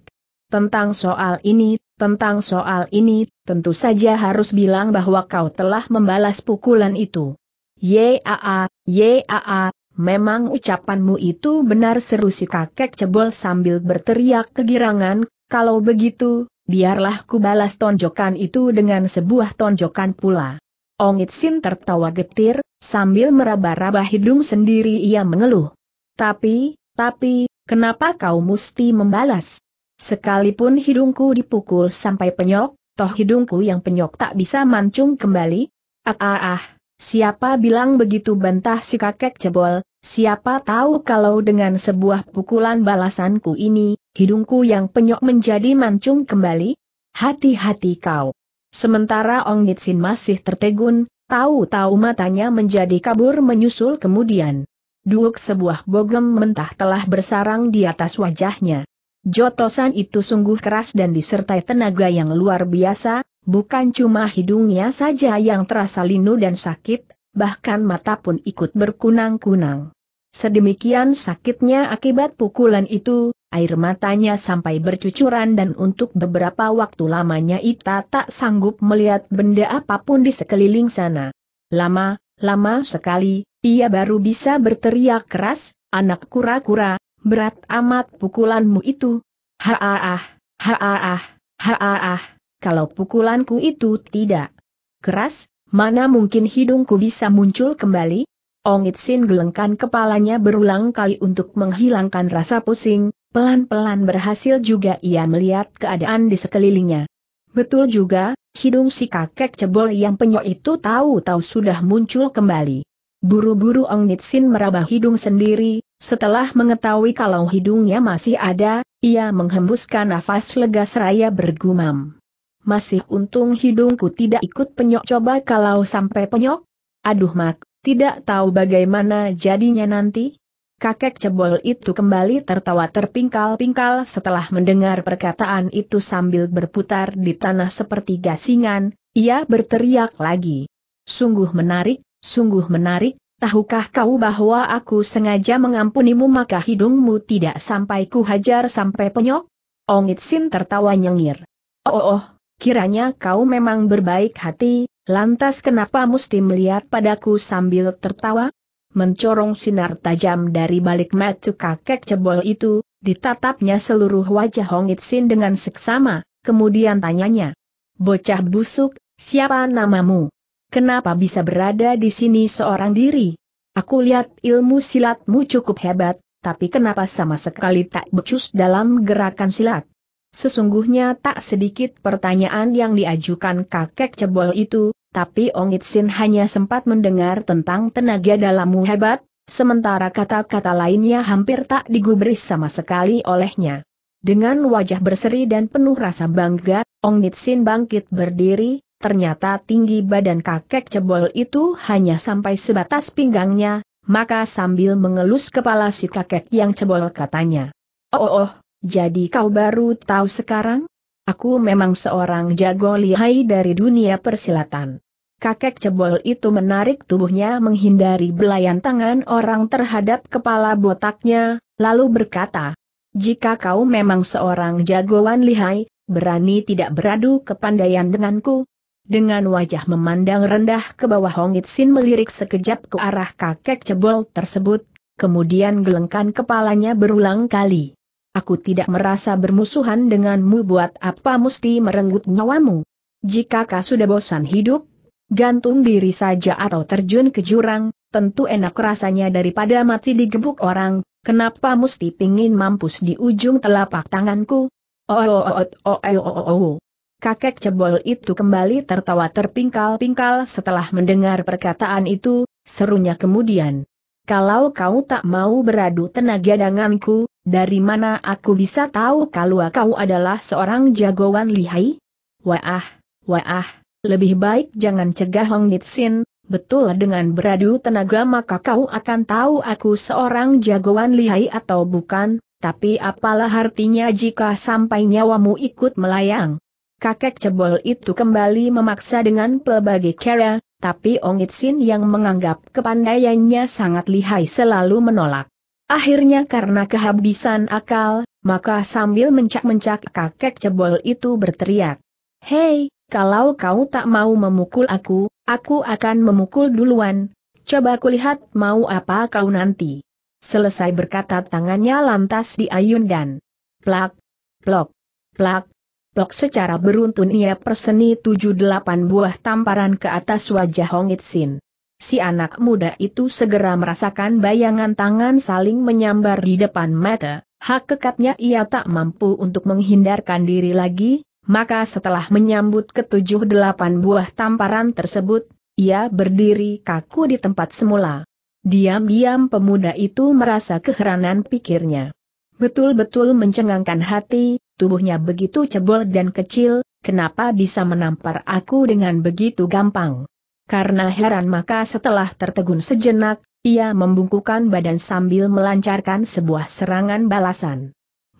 Tentang soal ini, tentang soal ini, tentu saja harus bilang bahwa kau telah membalas pukulan itu. Yaa, yaa, memang ucapanmu itu benar seru si kakek cebol sambil berteriak kegirangan, kalau begitu, biarlah ku balas tonjokan itu dengan sebuah tonjokan pula. Ongit Sin tertawa getir, sambil meraba-raba hidung sendiri ia mengeluh. Tapi, tapi, kenapa kau mesti membalas? Sekalipun hidungku dipukul sampai penyok, toh hidungku yang penyok tak bisa mancung kembali. Ah ah ah, siapa bilang begitu bantah si kakek cebol? siapa tahu kalau dengan sebuah pukulan balasanku ini, hidungku yang penyok menjadi mancung kembali? Hati-hati kau. Sementara Ong Nitsin masih tertegun, tahu-tahu matanya menjadi kabur menyusul kemudian. Duk sebuah bogem mentah telah bersarang di atas wajahnya. Jotosan itu sungguh keras dan disertai tenaga yang luar biasa, bukan cuma hidungnya saja yang terasa linu dan sakit, bahkan mata pun ikut berkunang-kunang. Sedemikian sakitnya akibat pukulan itu, air matanya sampai bercucuran dan untuk beberapa waktu lamanya Ita tak sanggup melihat benda apapun di sekeliling sana. Lama, lama sekali, ia baru bisa berteriak keras, anak kura-kura, berat amat pukulanmu itu. Haaah, haaah, haaah, kalau pukulanku itu tidak keras, mana mungkin hidungku bisa muncul kembali? Ongit Sin gelengkan kepalanya berulang kali untuk menghilangkan rasa pusing, pelan-pelan berhasil juga ia melihat keadaan di sekelilingnya. Betul juga, hidung si kakek cebol yang penyok itu tahu-tahu sudah muncul kembali. Buru-buru Ong Nitsin meraba hidung sendiri, setelah mengetahui kalau hidungnya masih ada, ia menghembuskan nafas lega seraya bergumam. Masih untung hidungku tidak ikut penyok coba kalau sampai penyok? Aduh mak, tidak tahu bagaimana jadinya nanti? Kakek cebol itu kembali tertawa terpingkal-pingkal setelah mendengar perkataan itu sambil berputar di tanah seperti gasingan, ia berteriak lagi. Sungguh menarik, sungguh menarik, Tahukah kau bahwa aku sengaja mengampunimu maka hidungmu tidak sampai ku hajar sampai penyok? Ongit Sin tertawa nyengir. Oh, oh, oh, kiranya kau memang berbaik hati, lantas kenapa mesti melihat padaku sambil tertawa? Mencorong sinar tajam dari balik mata kakek cebol itu, ditatapnya seluruh wajah Ong Sin dengan seksama, kemudian tanyanya. Bocah busuk, siapa namamu? Kenapa bisa berada di sini seorang diri? Aku lihat ilmu silatmu cukup hebat, tapi kenapa sama sekali tak becus dalam gerakan silat? Sesungguhnya tak sedikit pertanyaan yang diajukan kakek cebol itu, tapi Ong Itsin hanya sempat mendengar tentang tenaga dalammu hebat, sementara kata-kata lainnya hampir tak digubris sama sekali olehnya. Dengan wajah berseri dan penuh rasa bangga, Ong Nitsin bangkit berdiri, ternyata tinggi badan kakek cebol itu hanya sampai sebatas pinggangnya, maka sambil mengelus kepala si kakek yang cebol katanya. Oh, oh, oh jadi kau baru tahu sekarang? Aku memang seorang jago lihai dari dunia persilatan. Kakek cebol itu menarik tubuhnya menghindari belayan tangan orang terhadap kepala botaknya, lalu berkata, Jika kau memang seorang jagoan lihai, berani tidak beradu kepandaian denganku, dengan wajah memandang rendah ke bawah Hong Itsin melirik sekejap ke arah kakek cebol tersebut, kemudian gelengkan kepalanya berulang kali. Aku tidak merasa bermusuhan denganmu buat apa mesti merenggut nyawamu. Jika kau sudah bosan hidup, gantung diri saja atau terjun ke jurang, tentu enak rasanya daripada mati digebuk orang, kenapa mesti pingin mampus di ujung telapak tanganku? Oh, oh, oh, oh, oh, oh, oh, oh. Kakek cebol itu kembali tertawa terpingkal-pingkal setelah mendengar perkataan itu, serunya kemudian. Kalau kau tak mau beradu tenaga denganku, dari mana aku bisa tahu kalau kau adalah seorang jagoan lihai? Wah, wah, lebih baik jangan cegah Hong Nitsin, betul dengan beradu tenaga maka kau akan tahu aku seorang jagoan lihai atau bukan, tapi apalah artinya jika sampai nyawamu ikut melayang kakek cebol itu kembali memaksa dengan pelbagai cara, tapi Ong Itsin yang menganggap kepandaiannya sangat lihai selalu menolak. Akhirnya karena kehabisan akal, maka sambil mencak-mencak kakek cebol itu berteriak. Hei, kalau kau tak mau memukul aku, aku akan memukul duluan. Coba kulihat mau apa kau nanti. Selesai berkata tangannya lantas diayun dan plak, plok, plak, Bok secara beruntun ia perseni tujuh delapan buah tamparan ke atas wajah Hong Itsin. Si anak muda itu segera merasakan bayangan tangan saling menyambar di depan mata, hak kekatnya ia tak mampu untuk menghindarkan diri lagi, maka setelah menyambut ketujuh delapan buah tamparan tersebut, ia berdiri kaku di tempat semula. Diam-diam pemuda itu merasa keheranan pikirnya. Betul-betul mencengangkan hati, tubuhnya begitu cebol dan kecil, kenapa bisa menampar aku dengan begitu gampang? Karena heran maka setelah tertegun sejenak, ia membungkukan badan sambil melancarkan sebuah serangan balasan.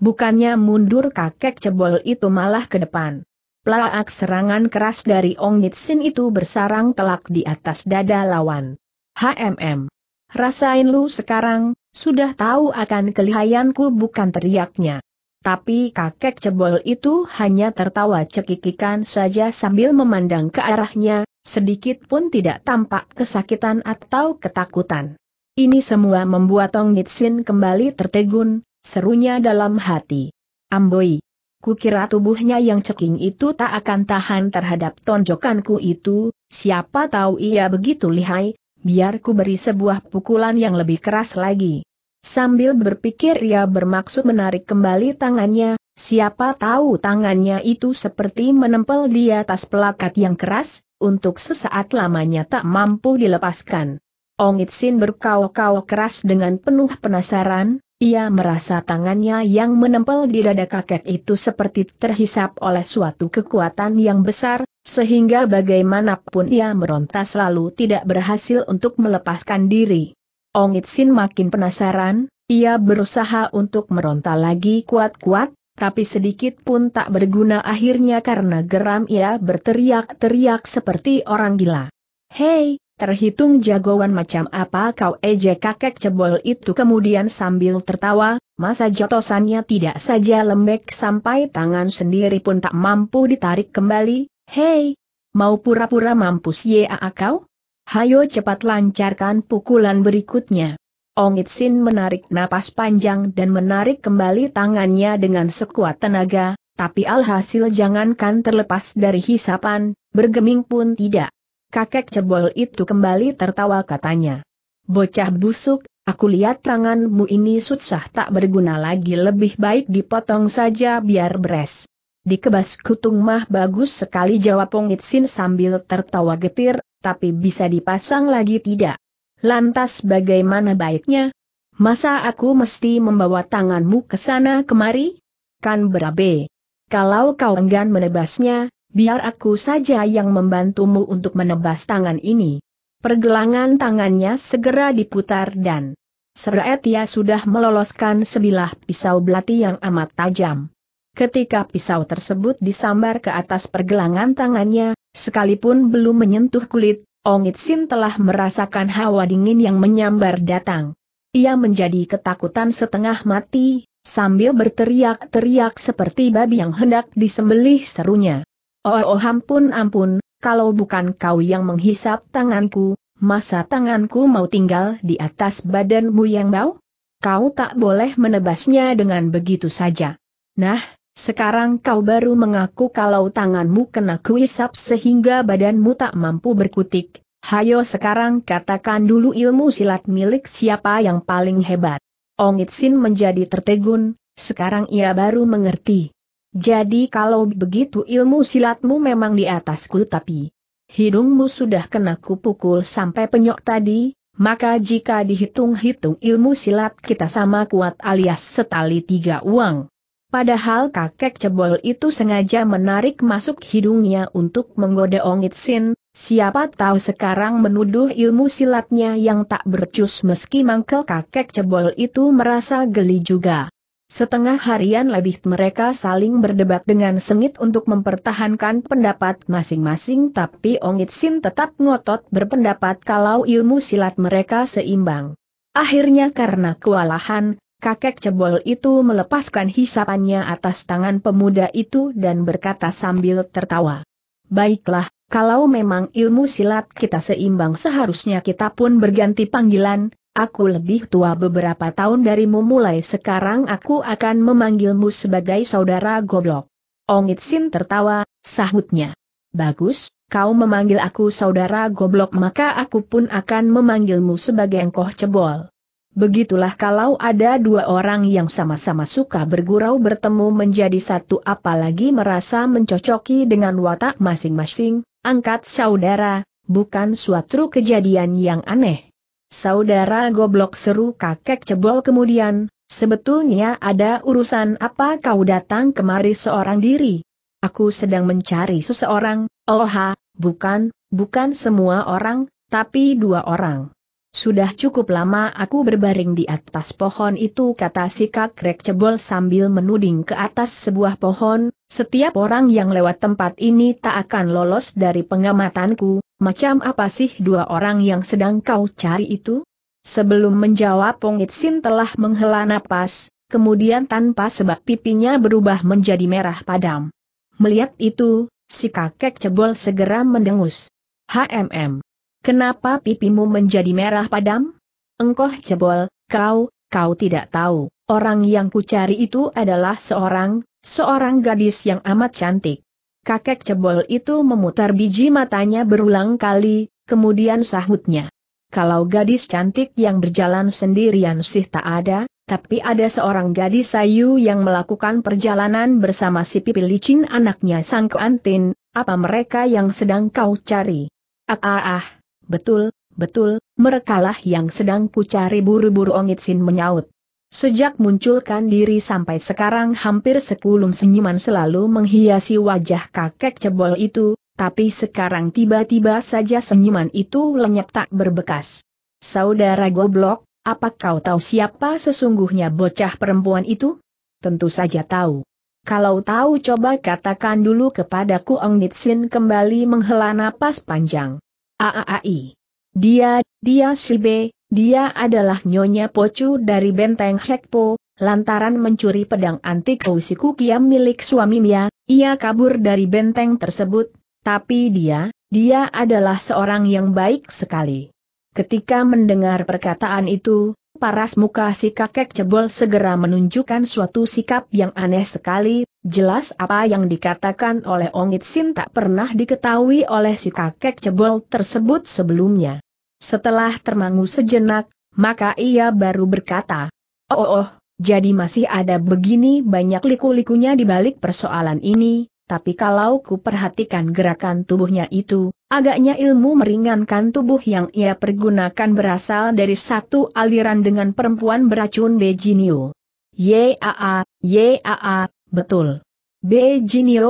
Bukannya mundur kakek cebol itu malah ke depan. Pelaak serangan keras dari Ong Nitsin itu bersarang telak di atas dada lawan. HMM. Rasain lu sekarang, sudah tahu akan kelihayanku bukan teriaknya tapi kakek cebol itu hanya tertawa cekikikan saja sambil memandang ke arahnya, sedikit pun tidak tampak kesakitan atau ketakutan. Ini semua membuat Tong Nitsin kembali tertegun, serunya dalam hati. Amboi! Kukira tubuhnya yang ceking itu tak akan tahan terhadap tonjokanku itu, siapa tahu ia begitu lihai, biar ku beri sebuah pukulan yang lebih keras lagi. Sambil berpikir ia bermaksud menarik kembali tangannya, siapa tahu tangannya itu seperti menempel di atas pelakat yang keras, untuk sesaat lamanya tak mampu dilepaskan. Ong Itsin berkau-kau keras dengan penuh penasaran, ia merasa tangannya yang menempel di dada kakek itu seperti terhisap oleh suatu kekuatan yang besar, sehingga bagaimanapun ia meronta selalu tidak berhasil untuk melepaskan diri. Ongit Sin makin penasaran, ia berusaha untuk meronta lagi kuat-kuat, tapi sedikit pun tak berguna akhirnya karena geram ia berteriak-teriak seperti orang gila. Hei, terhitung jagoan macam apa kau ejek kakek cebol itu kemudian sambil tertawa, masa jotosannya tidak saja lembek sampai tangan sendiri pun tak mampu ditarik kembali, hei, mau pura-pura mampus ya kau? Hayo cepat lancarkan pukulan berikutnya. Ong Itsin menarik napas panjang dan menarik kembali tangannya dengan sekuat tenaga, tapi alhasil jangankan terlepas dari hisapan, bergeming pun tidak. Kakek cebol itu kembali tertawa katanya. Bocah busuk, aku lihat tanganmu ini susah tak berguna lagi lebih baik dipotong saja biar beres. Dikebas kutung mah bagus sekali jawab Pongit Sin sambil tertawa getir, tapi bisa dipasang lagi tidak. Lantas bagaimana baiknya? Masa aku mesti membawa tanganmu ke sana kemari? Kan berabe. Kalau kau enggan menebasnya, biar aku saja yang membantumu untuk menebas tangan ini. Pergelangan tangannya segera diputar dan Seret ia sudah meloloskan sebilah pisau belati yang amat tajam. Ketika pisau tersebut disambar ke atas pergelangan tangannya, sekalipun belum menyentuh kulit, Ongit Sin telah merasakan hawa dingin yang menyambar datang. Ia menjadi ketakutan setengah mati, sambil berteriak-teriak seperti babi yang hendak disembelih serunya. Oh, oh ampun ampun, kalau bukan kau yang menghisap tanganku, masa tanganku mau tinggal di atas badanmu yang bau? Kau tak boleh menebasnya dengan begitu saja. Nah, sekarang kau baru mengaku kalau tanganmu kena kuisap sehingga badanmu tak mampu berkutik. Hayo sekarang katakan dulu ilmu silat milik siapa yang paling hebat. Ong Itsin menjadi tertegun, sekarang ia baru mengerti. Jadi kalau begitu ilmu silatmu memang di atasku tapi hidungmu sudah kena kupukul sampai penyok tadi, maka jika dihitung-hitung ilmu silat kita sama kuat alias setali tiga uang. Padahal kakek cebol itu sengaja menarik masuk hidungnya untuk menggoda Ongit Sin, siapa tahu sekarang menuduh ilmu silatnya yang tak bercus meski mangkel kakek cebol itu merasa geli juga. Setengah harian lebih mereka saling berdebat dengan sengit untuk mempertahankan pendapat masing-masing tapi Ongit Sin tetap ngotot berpendapat kalau ilmu silat mereka seimbang. Akhirnya karena kewalahan, Kakek cebol itu melepaskan hisapannya atas tangan pemuda itu dan berkata sambil tertawa. Baiklah, kalau memang ilmu silat kita seimbang seharusnya kita pun berganti panggilan, aku lebih tua beberapa tahun darimu mulai sekarang aku akan memanggilmu sebagai saudara goblok. Ongit Sin tertawa, sahutnya. Bagus, kau memanggil aku saudara goblok maka aku pun akan memanggilmu sebagai engkoh cebol. Begitulah kalau ada dua orang yang sama-sama suka bergurau bertemu menjadi satu apalagi merasa mencocoki dengan watak masing-masing, angkat saudara, bukan suatu kejadian yang aneh. Saudara goblok seru kakek cebol kemudian, sebetulnya ada urusan apa kau datang kemari seorang diri? Aku sedang mencari seseorang, oh bukan, bukan semua orang, tapi dua orang. Sudah cukup lama aku berbaring di atas pohon itu kata si kakrek cebol sambil menuding ke atas sebuah pohon, setiap orang yang lewat tempat ini tak akan lolos dari pengamatanku, macam apa sih dua orang yang sedang kau cari itu? Sebelum menjawab Pongit Sin telah menghela napas, kemudian tanpa sebab pipinya berubah menjadi merah padam. Melihat itu, si kakek cebol segera mendengus. HMM. Kenapa pipimu menjadi merah padam? Engkoh cebol, kau, kau tidak tahu, orang yang kucari itu adalah seorang, seorang gadis yang amat cantik. Kakek cebol itu memutar biji matanya berulang kali, kemudian sahutnya. Kalau gadis cantik yang berjalan sendirian sih tak ada, tapi ada seorang gadis sayu yang melakukan perjalanan bersama si pipi licin anaknya sang keantin, apa mereka yang sedang kau cari? Ah ah ah. Betul, betul, merekalah yang sedang kucari buru-buru Ongit Sin menyaut. Sejak munculkan diri sampai sekarang hampir sekulum senyuman selalu menghiasi wajah kakek cebol itu, tapi sekarang tiba-tiba saja senyuman itu lenyap tak berbekas. Saudara goblok, apa kau tahu siapa sesungguhnya bocah perempuan itu? Tentu saja tahu. Kalau tahu coba katakan dulu kepadaku Ong Nitsin kembali menghela napas panjang. AAAI. Dia, dia si B, dia adalah Nyonya Pocu dari Benteng Hekpo, lantaran mencuri pedang antik Usiku Kiam milik suaminya, ia kabur dari benteng tersebut, tapi dia, dia adalah seorang yang baik sekali. Ketika mendengar perkataan itu, paras muka si kakek cebol segera menunjukkan suatu sikap yang aneh sekali, Jelas apa yang dikatakan oleh Ongit Sin tak pernah diketahui oleh si kakek cebol tersebut sebelumnya. Setelah termangu sejenak, maka ia baru berkata, Oh, oh, oh jadi masih ada begini banyak liku-likunya di balik persoalan ini, tapi kalau ku perhatikan gerakan tubuhnya itu, agaknya ilmu meringankan tubuh yang ia pergunakan berasal dari satu aliran dengan perempuan beracun Bejinio. Yaa, yaa, Betul. B.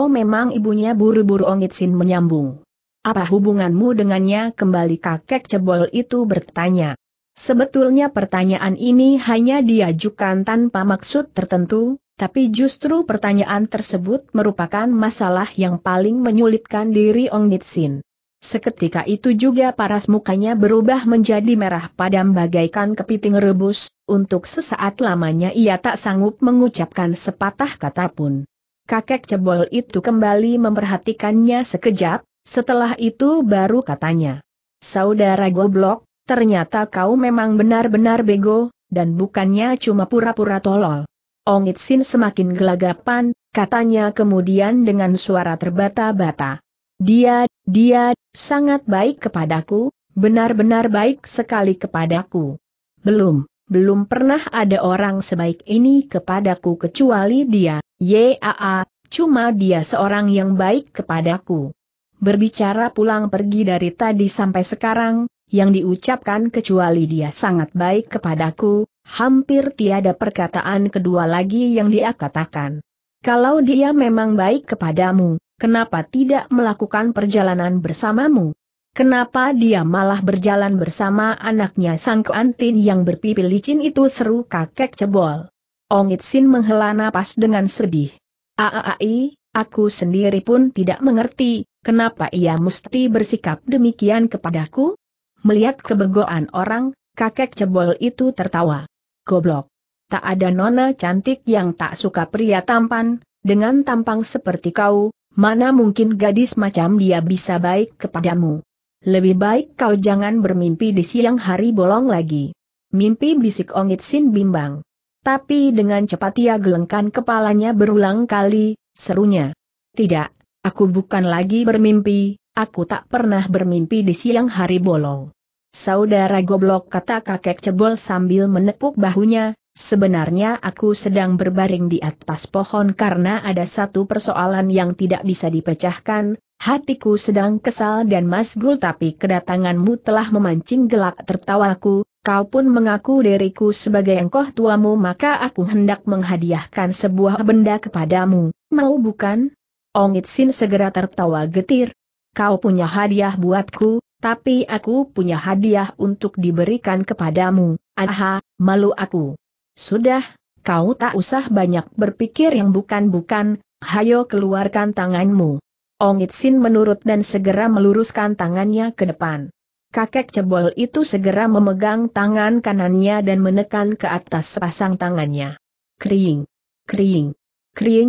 memang ibunya buru-buru Ongitsin menyambung. Apa hubunganmu dengannya kembali kakek cebol itu bertanya. Sebetulnya pertanyaan ini hanya diajukan tanpa maksud tertentu, tapi justru pertanyaan tersebut merupakan masalah yang paling menyulitkan diri Ongitsin. Seketika itu juga paras mukanya berubah menjadi merah padam bagaikan kepiting rebus, untuk sesaat lamanya ia tak sanggup mengucapkan sepatah kata pun. Kakek cebol itu kembali memperhatikannya sekejap, setelah itu baru katanya. Saudara goblok, ternyata kau memang benar-benar bego, dan bukannya cuma pura-pura tolol. Ongit Sin semakin gelagapan, katanya kemudian dengan suara terbata-bata. Dia, dia, sangat baik kepadaku, benar-benar baik sekali kepadaku. Belum, belum pernah ada orang sebaik ini kepadaku kecuali dia, yaa, cuma dia seorang yang baik kepadaku. Berbicara pulang pergi dari tadi sampai sekarang, yang diucapkan kecuali dia sangat baik kepadaku, hampir tiada perkataan kedua lagi yang dia katakan. Kalau dia memang baik kepadamu, kenapa tidak melakukan perjalanan bersamamu? Kenapa dia malah berjalan bersama anaknya sang keantin yang berpipi licin itu seru kakek cebol. Ong Itsin menghela napas dengan sedih. Aaai, aku sendiri pun tidak mengerti, kenapa ia mesti bersikap demikian kepadaku? Melihat kebegoan orang, kakek cebol itu tertawa. Goblok. Tak ada nona cantik yang tak suka pria tampan, dengan tampang seperti kau, Mana mungkin gadis macam dia bisa baik kepadamu? Lebih baik kau jangan bermimpi di siang hari bolong lagi. Mimpi bisik Ongit Sin bimbang. Tapi dengan cepat ia gelengkan kepalanya berulang kali, serunya. Tidak, aku bukan lagi bermimpi, aku tak pernah bermimpi di siang hari bolong. Saudara goblok kata kakek cebol sambil menepuk bahunya, Sebenarnya aku sedang berbaring di atas pohon karena ada satu persoalan yang tidak bisa dipecahkan, hatiku sedang kesal dan masgul tapi kedatanganmu telah memancing gelak tertawaku, kau pun mengaku diriku sebagai engkoh tuamu maka aku hendak menghadiahkan sebuah benda kepadamu, mau bukan? Ongit Sin segera tertawa getir. Kau punya hadiah buatku, tapi aku punya hadiah untuk diberikan kepadamu, aha, malu aku. Sudah, kau tak usah banyak berpikir yang bukan-bukan, hayo keluarkan tanganmu. Ong Itsin menurut dan segera meluruskan tangannya ke depan. Kakek cebol itu segera memegang tangan kanannya dan menekan ke atas sepasang tangannya. Kering, kering,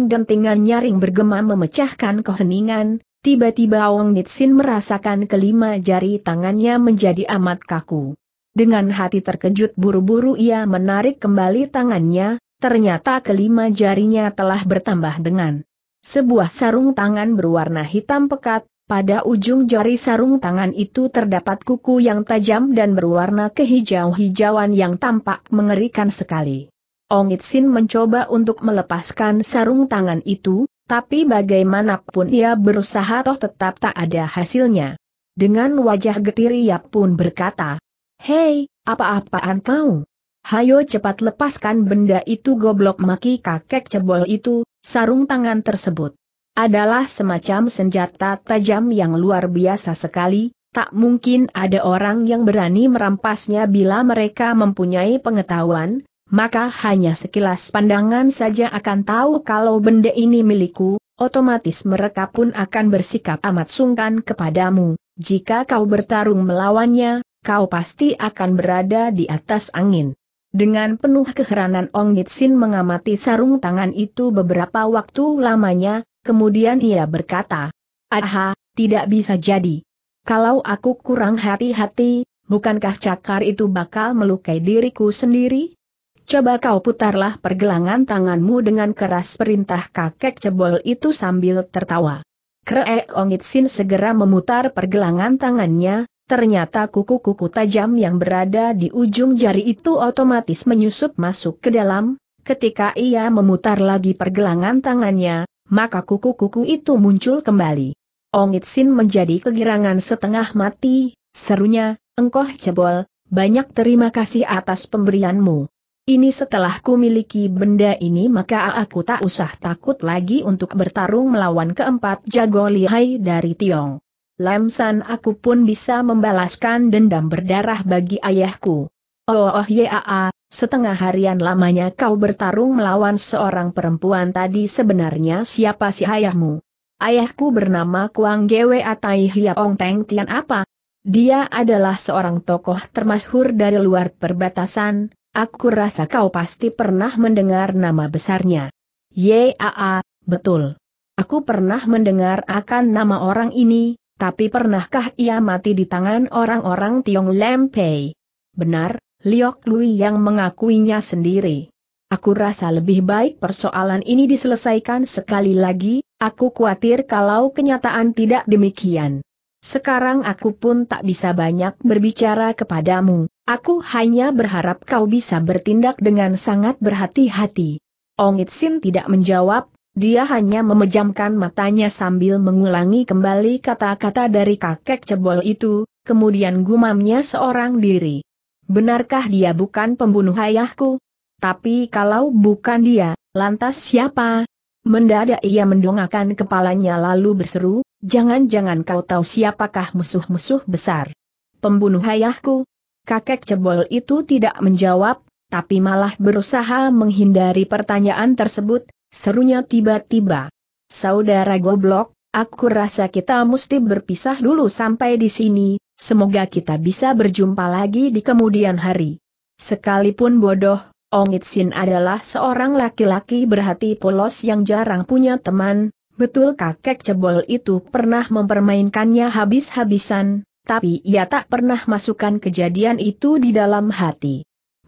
dan dentingan nyaring bergema memecahkan keheningan, tiba-tiba Ong Nitsin merasakan kelima jari tangannya menjadi amat kaku. Dengan hati terkejut buru-buru ia menarik kembali tangannya, ternyata kelima jarinya telah bertambah dengan sebuah sarung tangan berwarna hitam pekat, pada ujung jari sarung tangan itu terdapat kuku yang tajam dan berwarna kehijau-hijauan yang tampak mengerikan sekali. Ong Itsin mencoba untuk melepaskan sarung tangan itu, tapi bagaimanapun ia berusaha toh tetap tak ada hasilnya. Dengan wajah getir ia pun berkata, Hei, apa-apaan kau? Hayo cepat lepaskan benda itu goblok maki kakek cebol itu, sarung tangan tersebut. Adalah semacam senjata tajam yang luar biasa sekali, tak mungkin ada orang yang berani merampasnya bila mereka mempunyai pengetahuan, maka hanya sekilas pandangan saja akan tahu kalau benda ini milikku, otomatis mereka pun akan bersikap amat sungkan kepadamu. Jika kau bertarung melawannya, kau pasti akan berada di atas angin. Dengan penuh keheranan Ong Nitsin mengamati sarung tangan itu beberapa waktu lamanya, kemudian ia berkata, Aha, tidak bisa jadi. Kalau aku kurang hati-hati, bukankah cakar itu bakal melukai diriku sendiri? Coba kau putarlah pergelangan tanganmu dengan keras perintah kakek cebol itu sambil tertawa. Kreek Ongitsin segera memutar pergelangan tangannya, Ternyata kuku-kuku tajam yang berada di ujung jari itu otomatis menyusup masuk ke dalam, ketika ia memutar lagi pergelangan tangannya, maka kuku-kuku itu muncul kembali. Ongit Sin menjadi kegirangan setengah mati, serunya, engkoh cebol, banyak terima kasih atas pemberianmu. Ini setelah ku miliki benda ini maka aku tak usah takut lagi untuk bertarung melawan keempat jago lihai dari Tiong. Lemsan aku pun bisa membalaskan dendam berdarah bagi ayahku. Oh oh yaa, setengah harian lamanya kau bertarung melawan seorang perempuan tadi sebenarnya siapa si ayahmu? Ayahku bernama Kuang Gwe Atai Ong Teng Tian apa? Dia adalah seorang tokoh termasyhur dari luar perbatasan, aku rasa kau pasti pernah mendengar nama besarnya. Yaa, betul. Aku pernah mendengar akan nama orang ini, tapi pernahkah ia mati di tangan orang-orang Tiong Lempei? Benar, Liok Lui yang mengakuinya sendiri. Aku rasa lebih baik persoalan ini diselesaikan sekali lagi, aku khawatir kalau kenyataan tidak demikian. Sekarang aku pun tak bisa banyak berbicara kepadamu, aku hanya berharap kau bisa bertindak dengan sangat berhati-hati. Ong Itsin tidak menjawab, dia hanya memejamkan matanya sambil mengulangi kembali kata-kata dari kakek cebol itu, kemudian gumamnya seorang diri. Benarkah dia bukan pembunuh ayahku? Tapi kalau bukan dia, lantas siapa? Mendadak ia mendongakkan kepalanya lalu berseru, jangan-jangan kau tahu siapakah musuh-musuh besar. Pembunuh ayahku? Kakek cebol itu tidak menjawab, tapi malah berusaha menghindari pertanyaan tersebut, Serunya tiba-tiba. Saudara goblok, aku rasa kita mesti berpisah dulu sampai di sini, semoga kita bisa berjumpa lagi di kemudian hari. Sekalipun bodoh, Ong Itsin adalah seorang laki-laki berhati polos yang jarang punya teman, betul kakek cebol itu pernah mempermainkannya habis-habisan, tapi ia tak pernah masukkan kejadian itu di dalam hati.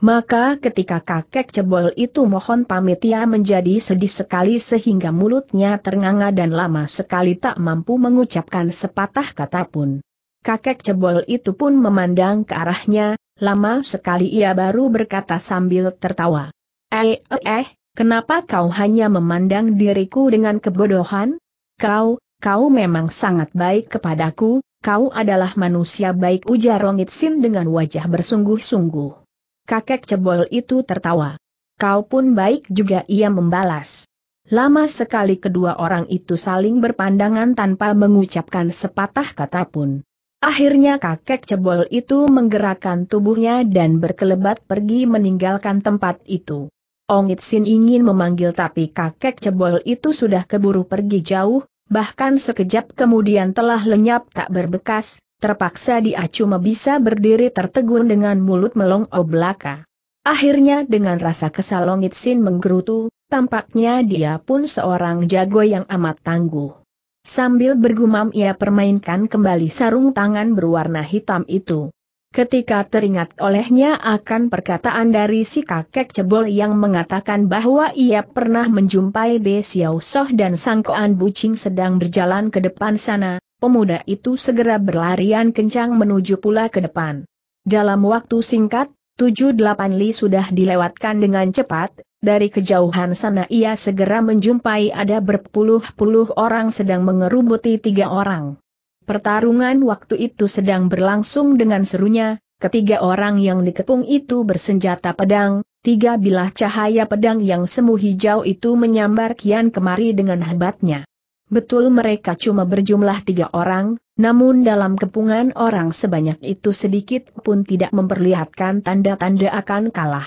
Maka ketika kakek cebol itu mohon pamit ia ya menjadi sedih sekali sehingga mulutnya ternganga dan lama sekali tak mampu mengucapkan sepatah kata pun. Kakek cebol itu pun memandang ke arahnya, lama sekali ia baru berkata sambil tertawa. Eh, eh, eh, kenapa kau hanya memandang diriku dengan kebodohan? Kau, kau memang sangat baik kepadaku, kau adalah manusia baik ujar Rongit Sin dengan wajah bersungguh-sungguh. Kakek cebol itu tertawa. Kau pun baik juga ia membalas. Lama sekali kedua orang itu saling berpandangan tanpa mengucapkan sepatah kata pun. Akhirnya kakek cebol itu menggerakkan tubuhnya dan berkelebat pergi meninggalkan tempat itu. Ongit Sin ingin memanggil tapi kakek cebol itu sudah keburu pergi jauh, bahkan sekejap kemudian telah lenyap tak berbekas, terpaksa dia cuma bisa berdiri tertegun dengan mulut melong belaka. Akhirnya dengan rasa kesal Longit Sin menggerutu, tampaknya dia pun seorang jago yang amat tangguh. Sambil bergumam ia permainkan kembali sarung tangan berwarna hitam itu. Ketika teringat olehnya akan perkataan dari si kakek cebol yang mengatakan bahwa ia pernah menjumpai Be Xiao Soh dan Sangkoan Bucing sedang berjalan ke depan sana, pemuda itu segera berlarian kencang menuju pula ke depan. Dalam waktu singkat, tujuh delapan li sudah dilewatkan dengan cepat, dari kejauhan sana ia segera menjumpai ada berpuluh-puluh orang sedang mengerubuti tiga orang. Pertarungan waktu itu sedang berlangsung dengan serunya, ketiga orang yang dikepung itu bersenjata pedang, tiga bilah cahaya pedang yang semu hijau itu menyambar kian kemari dengan hebatnya. Betul mereka cuma berjumlah tiga orang, namun dalam kepungan orang sebanyak itu sedikit pun tidak memperlihatkan tanda-tanda akan kalah.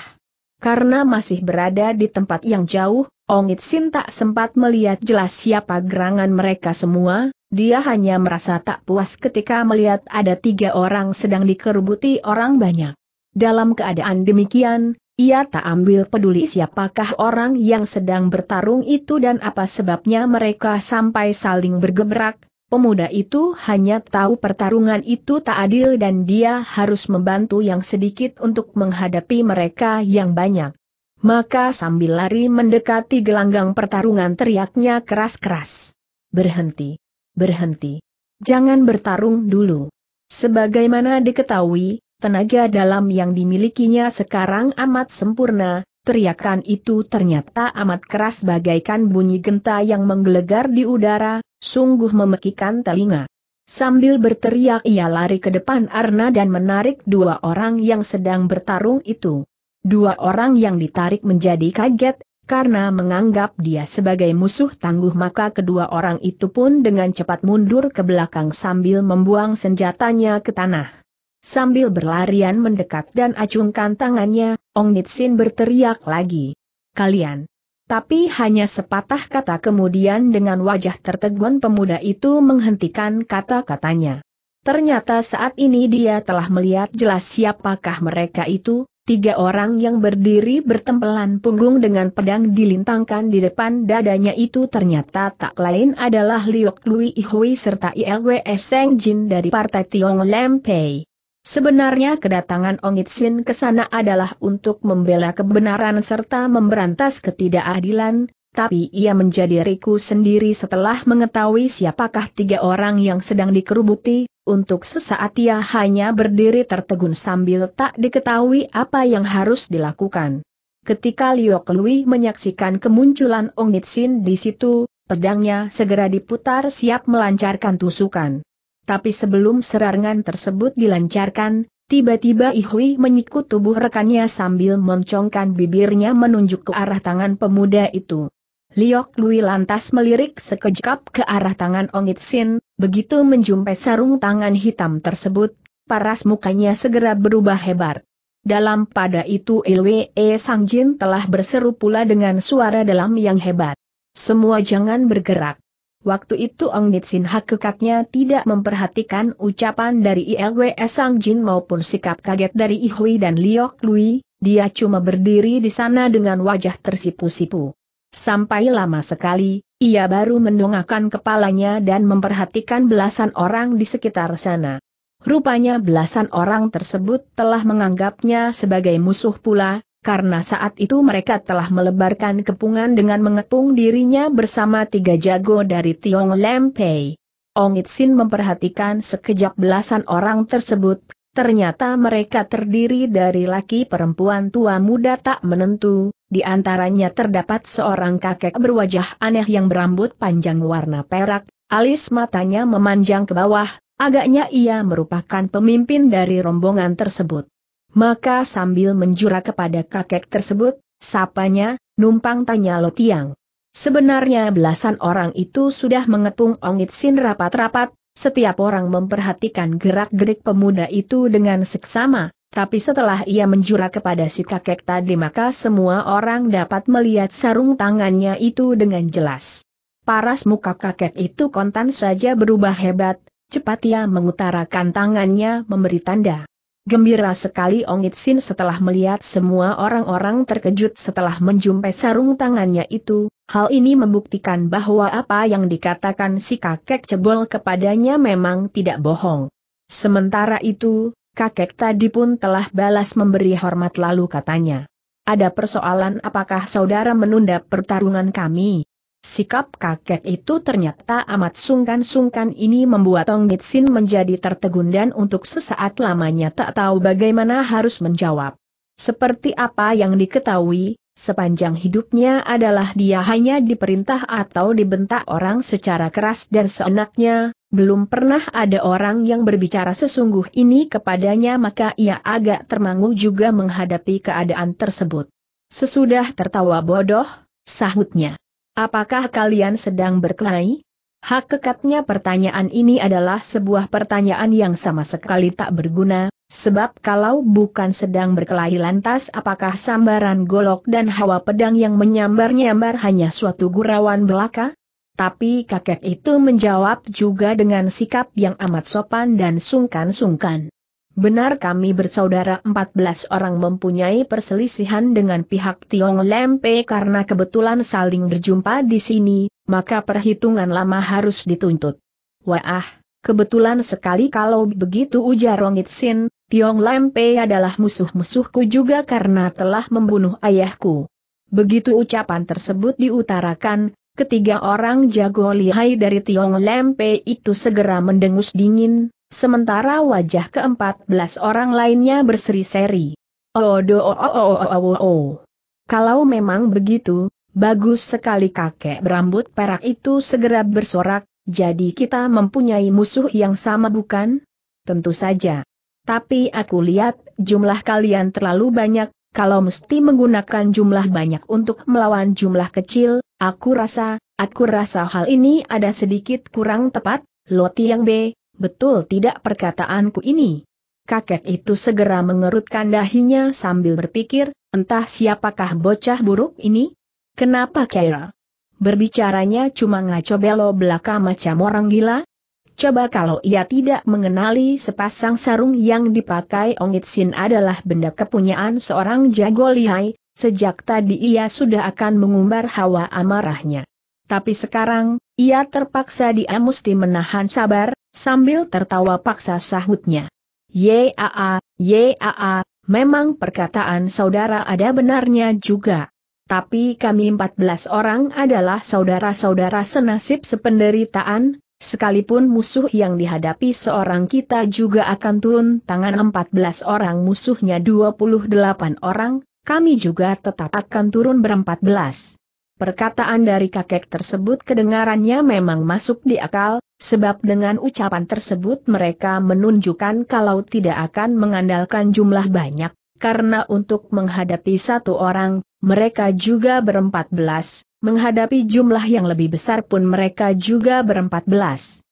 Karena masih berada di tempat yang jauh, Ongit Sin tak sempat melihat jelas siapa gerangan mereka semua, dia hanya merasa tak puas ketika melihat ada tiga orang sedang dikerubuti orang banyak. Dalam keadaan demikian, ia tak ambil peduli siapakah orang yang sedang bertarung itu dan apa sebabnya mereka sampai saling bergebrak, pemuda itu hanya tahu pertarungan itu tak adil dan dia harus membantu yang sedikit untuk menghadapi mereka yang banyak. Maka sambil lari mendekati gelanggang pertarungan teriaknya keras-keras. Berhenti. Berhenti. Jangan bertarung dulu. Sebagaimana diketahui, tenaga dalam yang dimilikinya sekarang amat sempurna, teriakan itu ternyata amat keras bagaikan bunyi genta yang menggelegar di udara, sungguh memekikan telinga. Sambil berteriak ia lari ke depan Arna dan menarik dua orang yang sedang bertarung itu. Dua orang yang ditarik menjadi kaget, karena menganggap dia sebagai musuh tangguh maka kedua orang itu pun dengan cepat mundur ke belakang sambil membuang senjatanya ke tanah. Sambil berlarian mendekat dan acungkan tangannya, Ong Nitsin berteriak lagi. Kalian. Tapi hanya sepatah kata kemudian dengan wajah tertegun pemuda itu menghentikan kata-katanya. Ternyata saat ini dia telah melihat jelas siapakah mereka itu, tiga orang yang berdiri bertempelan punggung dengan pedang dilintangkan di depan dadanya itu ternyata tak lain adalah Liok Lui Hui serta ILWS Seng Jin dari Partai Tiong Lempei. Sebenarnya kedatangan Ongitsin ke sana adalah untuk membela kebenaran serta memberantas ketidakadilan, tapi ia menjadi riku sendiri setelah mengetahui siapakah tiga orang yang sedang dikerubuti, untuk sesaat ia hanya berdiri tertegun sambil tak diketahui apa yang harus dilakukan. Ketika Liu Kelui menyaksikan kemunculan Ongitsin di situ, pedangnya segera diputar siap melancarkan tusukan. Tapi sebelum serangan tersebut dilancarkan, tiba-tiba Ihui menyikut tubuh rekannya sambil moncongkan bibirnya menunjuk ke arah tangan pemuda itu. Liok Lui lantas melirik sekejap ke arah tangan Ong Itsin, begitu menjumpai sarung tangan hitam tersebut, paras mukanya segera berubah hebat. Dalam pada itu Ilwe Sang Jin telah berseru pula dengan suara dalam yang hebat. Semua jangan bergerak. Waktu itu Ong Nitsin hakikatnya tidak memperhatikan ucapan dari ILW Sang Jin maupun sikap kaget dari Ihui dan Liok Lui, dia cuma berdiri di sana dengan wajah tersipu-sipu. Sampai lama sekali, ia baru mendongakkan kepalanya dan memperhatikan belasan orang di sekitar sana. Rupanya belasan orang tersebut telah menganggapnya sebagai musuh pula, karena saat itu mereka telah melebarkan kepungan dengan mengepung dirinya bersama tiga jago dari Tiong Lempei. Ong Itsin memperhatikan sekejap belasan orang tersebut, ternyata mereka terdiri dari laki perempuan tua muda tak menentu, di antaranya terdapat seorang kakek berwajah aneh yang berambut panjang warna perak, alis matanya memanjang ke bawah, agaknya ia merupakan pemimpin dari rombongan tersebut. Maka sambil menjura kepada kakek tersebut, sapanya, numpang tanya Lo Tiang. Sebenarnya belasan orang itu sudah mengepung Ongit Sin rapat-rapat, setiap orang memperhatikan gerak-gerik pemuda itu dengan seksama, tapi setelah ia menjura kepada si kakek tadi maka semua orang dapat melihat sarung tangannya itu dengan jelas. Paras muka kakek itu kontan saja berubah hebat, cepat ia mengutarakan tangannya memberi tanda. Gembira sekali Ong Itsin setelah melihat semua orang-orang terkejut setelah menjumpai sarung tangannya itu, hal ini membuktikan bahwa apa yang dikatakan si kakek cebol kepadanya memang tidak bohong. Sementara itu, kakek tadi pun telah balas memberi hormat lalu katanya. Ada persoalan apakah saudara menunda pertarungan kami? Sikap kakek itu ternyata amat sungkan-sungkan ini membuat Tong Nitsin menjadi tertegun dan untuk sesaat lamanya tak tahu bagaimana harus menjawab. Seperti apa yang diketahui, sepanjang hidupnya adalah dia hanya diperintah atau dibentak orang secara keras dan seenaknya, belum pernah ada orang yang berbicara sesungguh ini kepadanya maka ia agak termangu juga menghadapi keadaan tersebut. Sesudah tertawa bodoh, sahutnya. Apakah kalian sedang berkelahi? Hak kekatnya pertanyaan ini adalah sebuah pertanyaan yang sama sekali tak berguna, sebab kalau bukan sedang berkelahi lantas apakah sambaran golok dan hawa pedang yang menyambar-nyambar hanya suatu gurauan belaka? Tapi kakek itu menjawab juga dengan sikap yang amat sopan dan sungkan-sungkan. Benar kami bersaudara 14 orang mempunyai perselisihan dengan pihak Tiong Lempe karena kebetulan saling berjumpa di sini, maka perhitungan lama harus dituntut. Wah, kebetulan sekali kalau begitu ujar Rongit Sin, Tiong Lempe adalah musuh-musuhku juga karena telah membunuh ayahku. Begitu ucapan tersebut diutarakan, Ketiga orang jago lihai dari Tiong Lempe itu segera mendengus dingin, Sementara wajah keempat belas orang lainnya berseri-seri. Oh, oh, oh, oh, oh, oh, oh, oh. Kalau memang begitu, bagus sekali kakek berambut perak itu segera bersorak, jadi kita mempunyai musuh yang sama bukan? Tentu saja. Tapi aku lihat, jumlah kalian terlalu banyak, kalau mesti menggunakan jumlah banyak untuk melawan jumlah kecil, aku rasa, aku rasa hal ini ada sedikit kurang tepat, Loti yang B, Betul tidak perkataanku ini? Kakek itu segera mengerutkan dahinya sambil berpikir, entah siapakah bocah buruk ini? Kenapa Kaira? Berbicaranya cuma ngaco belo belaka macam orang gila? Coba kalau ia tidak mengenali sepasang sarung yang dipakai Ongit Sin adalah benda kepunyaan seorang jago lihai, sejak tadi ia sudah akan mengumbar hawa amarahnya. Tapi sekarang, ia terpaksa dia mesti menahan sabar, Sambil tertawa paksa sahutnya. Yaa, yaa, memang perkataan saudara ada benarnya juga. Tapi kami 14 orang adalah saudara-saudara senasib sependeritaan, sekalipun musuh yang dihadapi seorang kita juga akan turun tangan 14 orang musuhnya 28 orang, kami juga tetap akan turun berempat belas. Perkataan dari kakek tersebut kedengarannya memang masuk di akal, Sebab dengan ucapan tersebut mereka menunjukkan kalau tidak akan mengandalkan jumlah banyak, karena untuk menghadapi satu orang, mereka juga berempat belas, menghadapi jumlah yang lebih besar pun mereka juga berempat belas.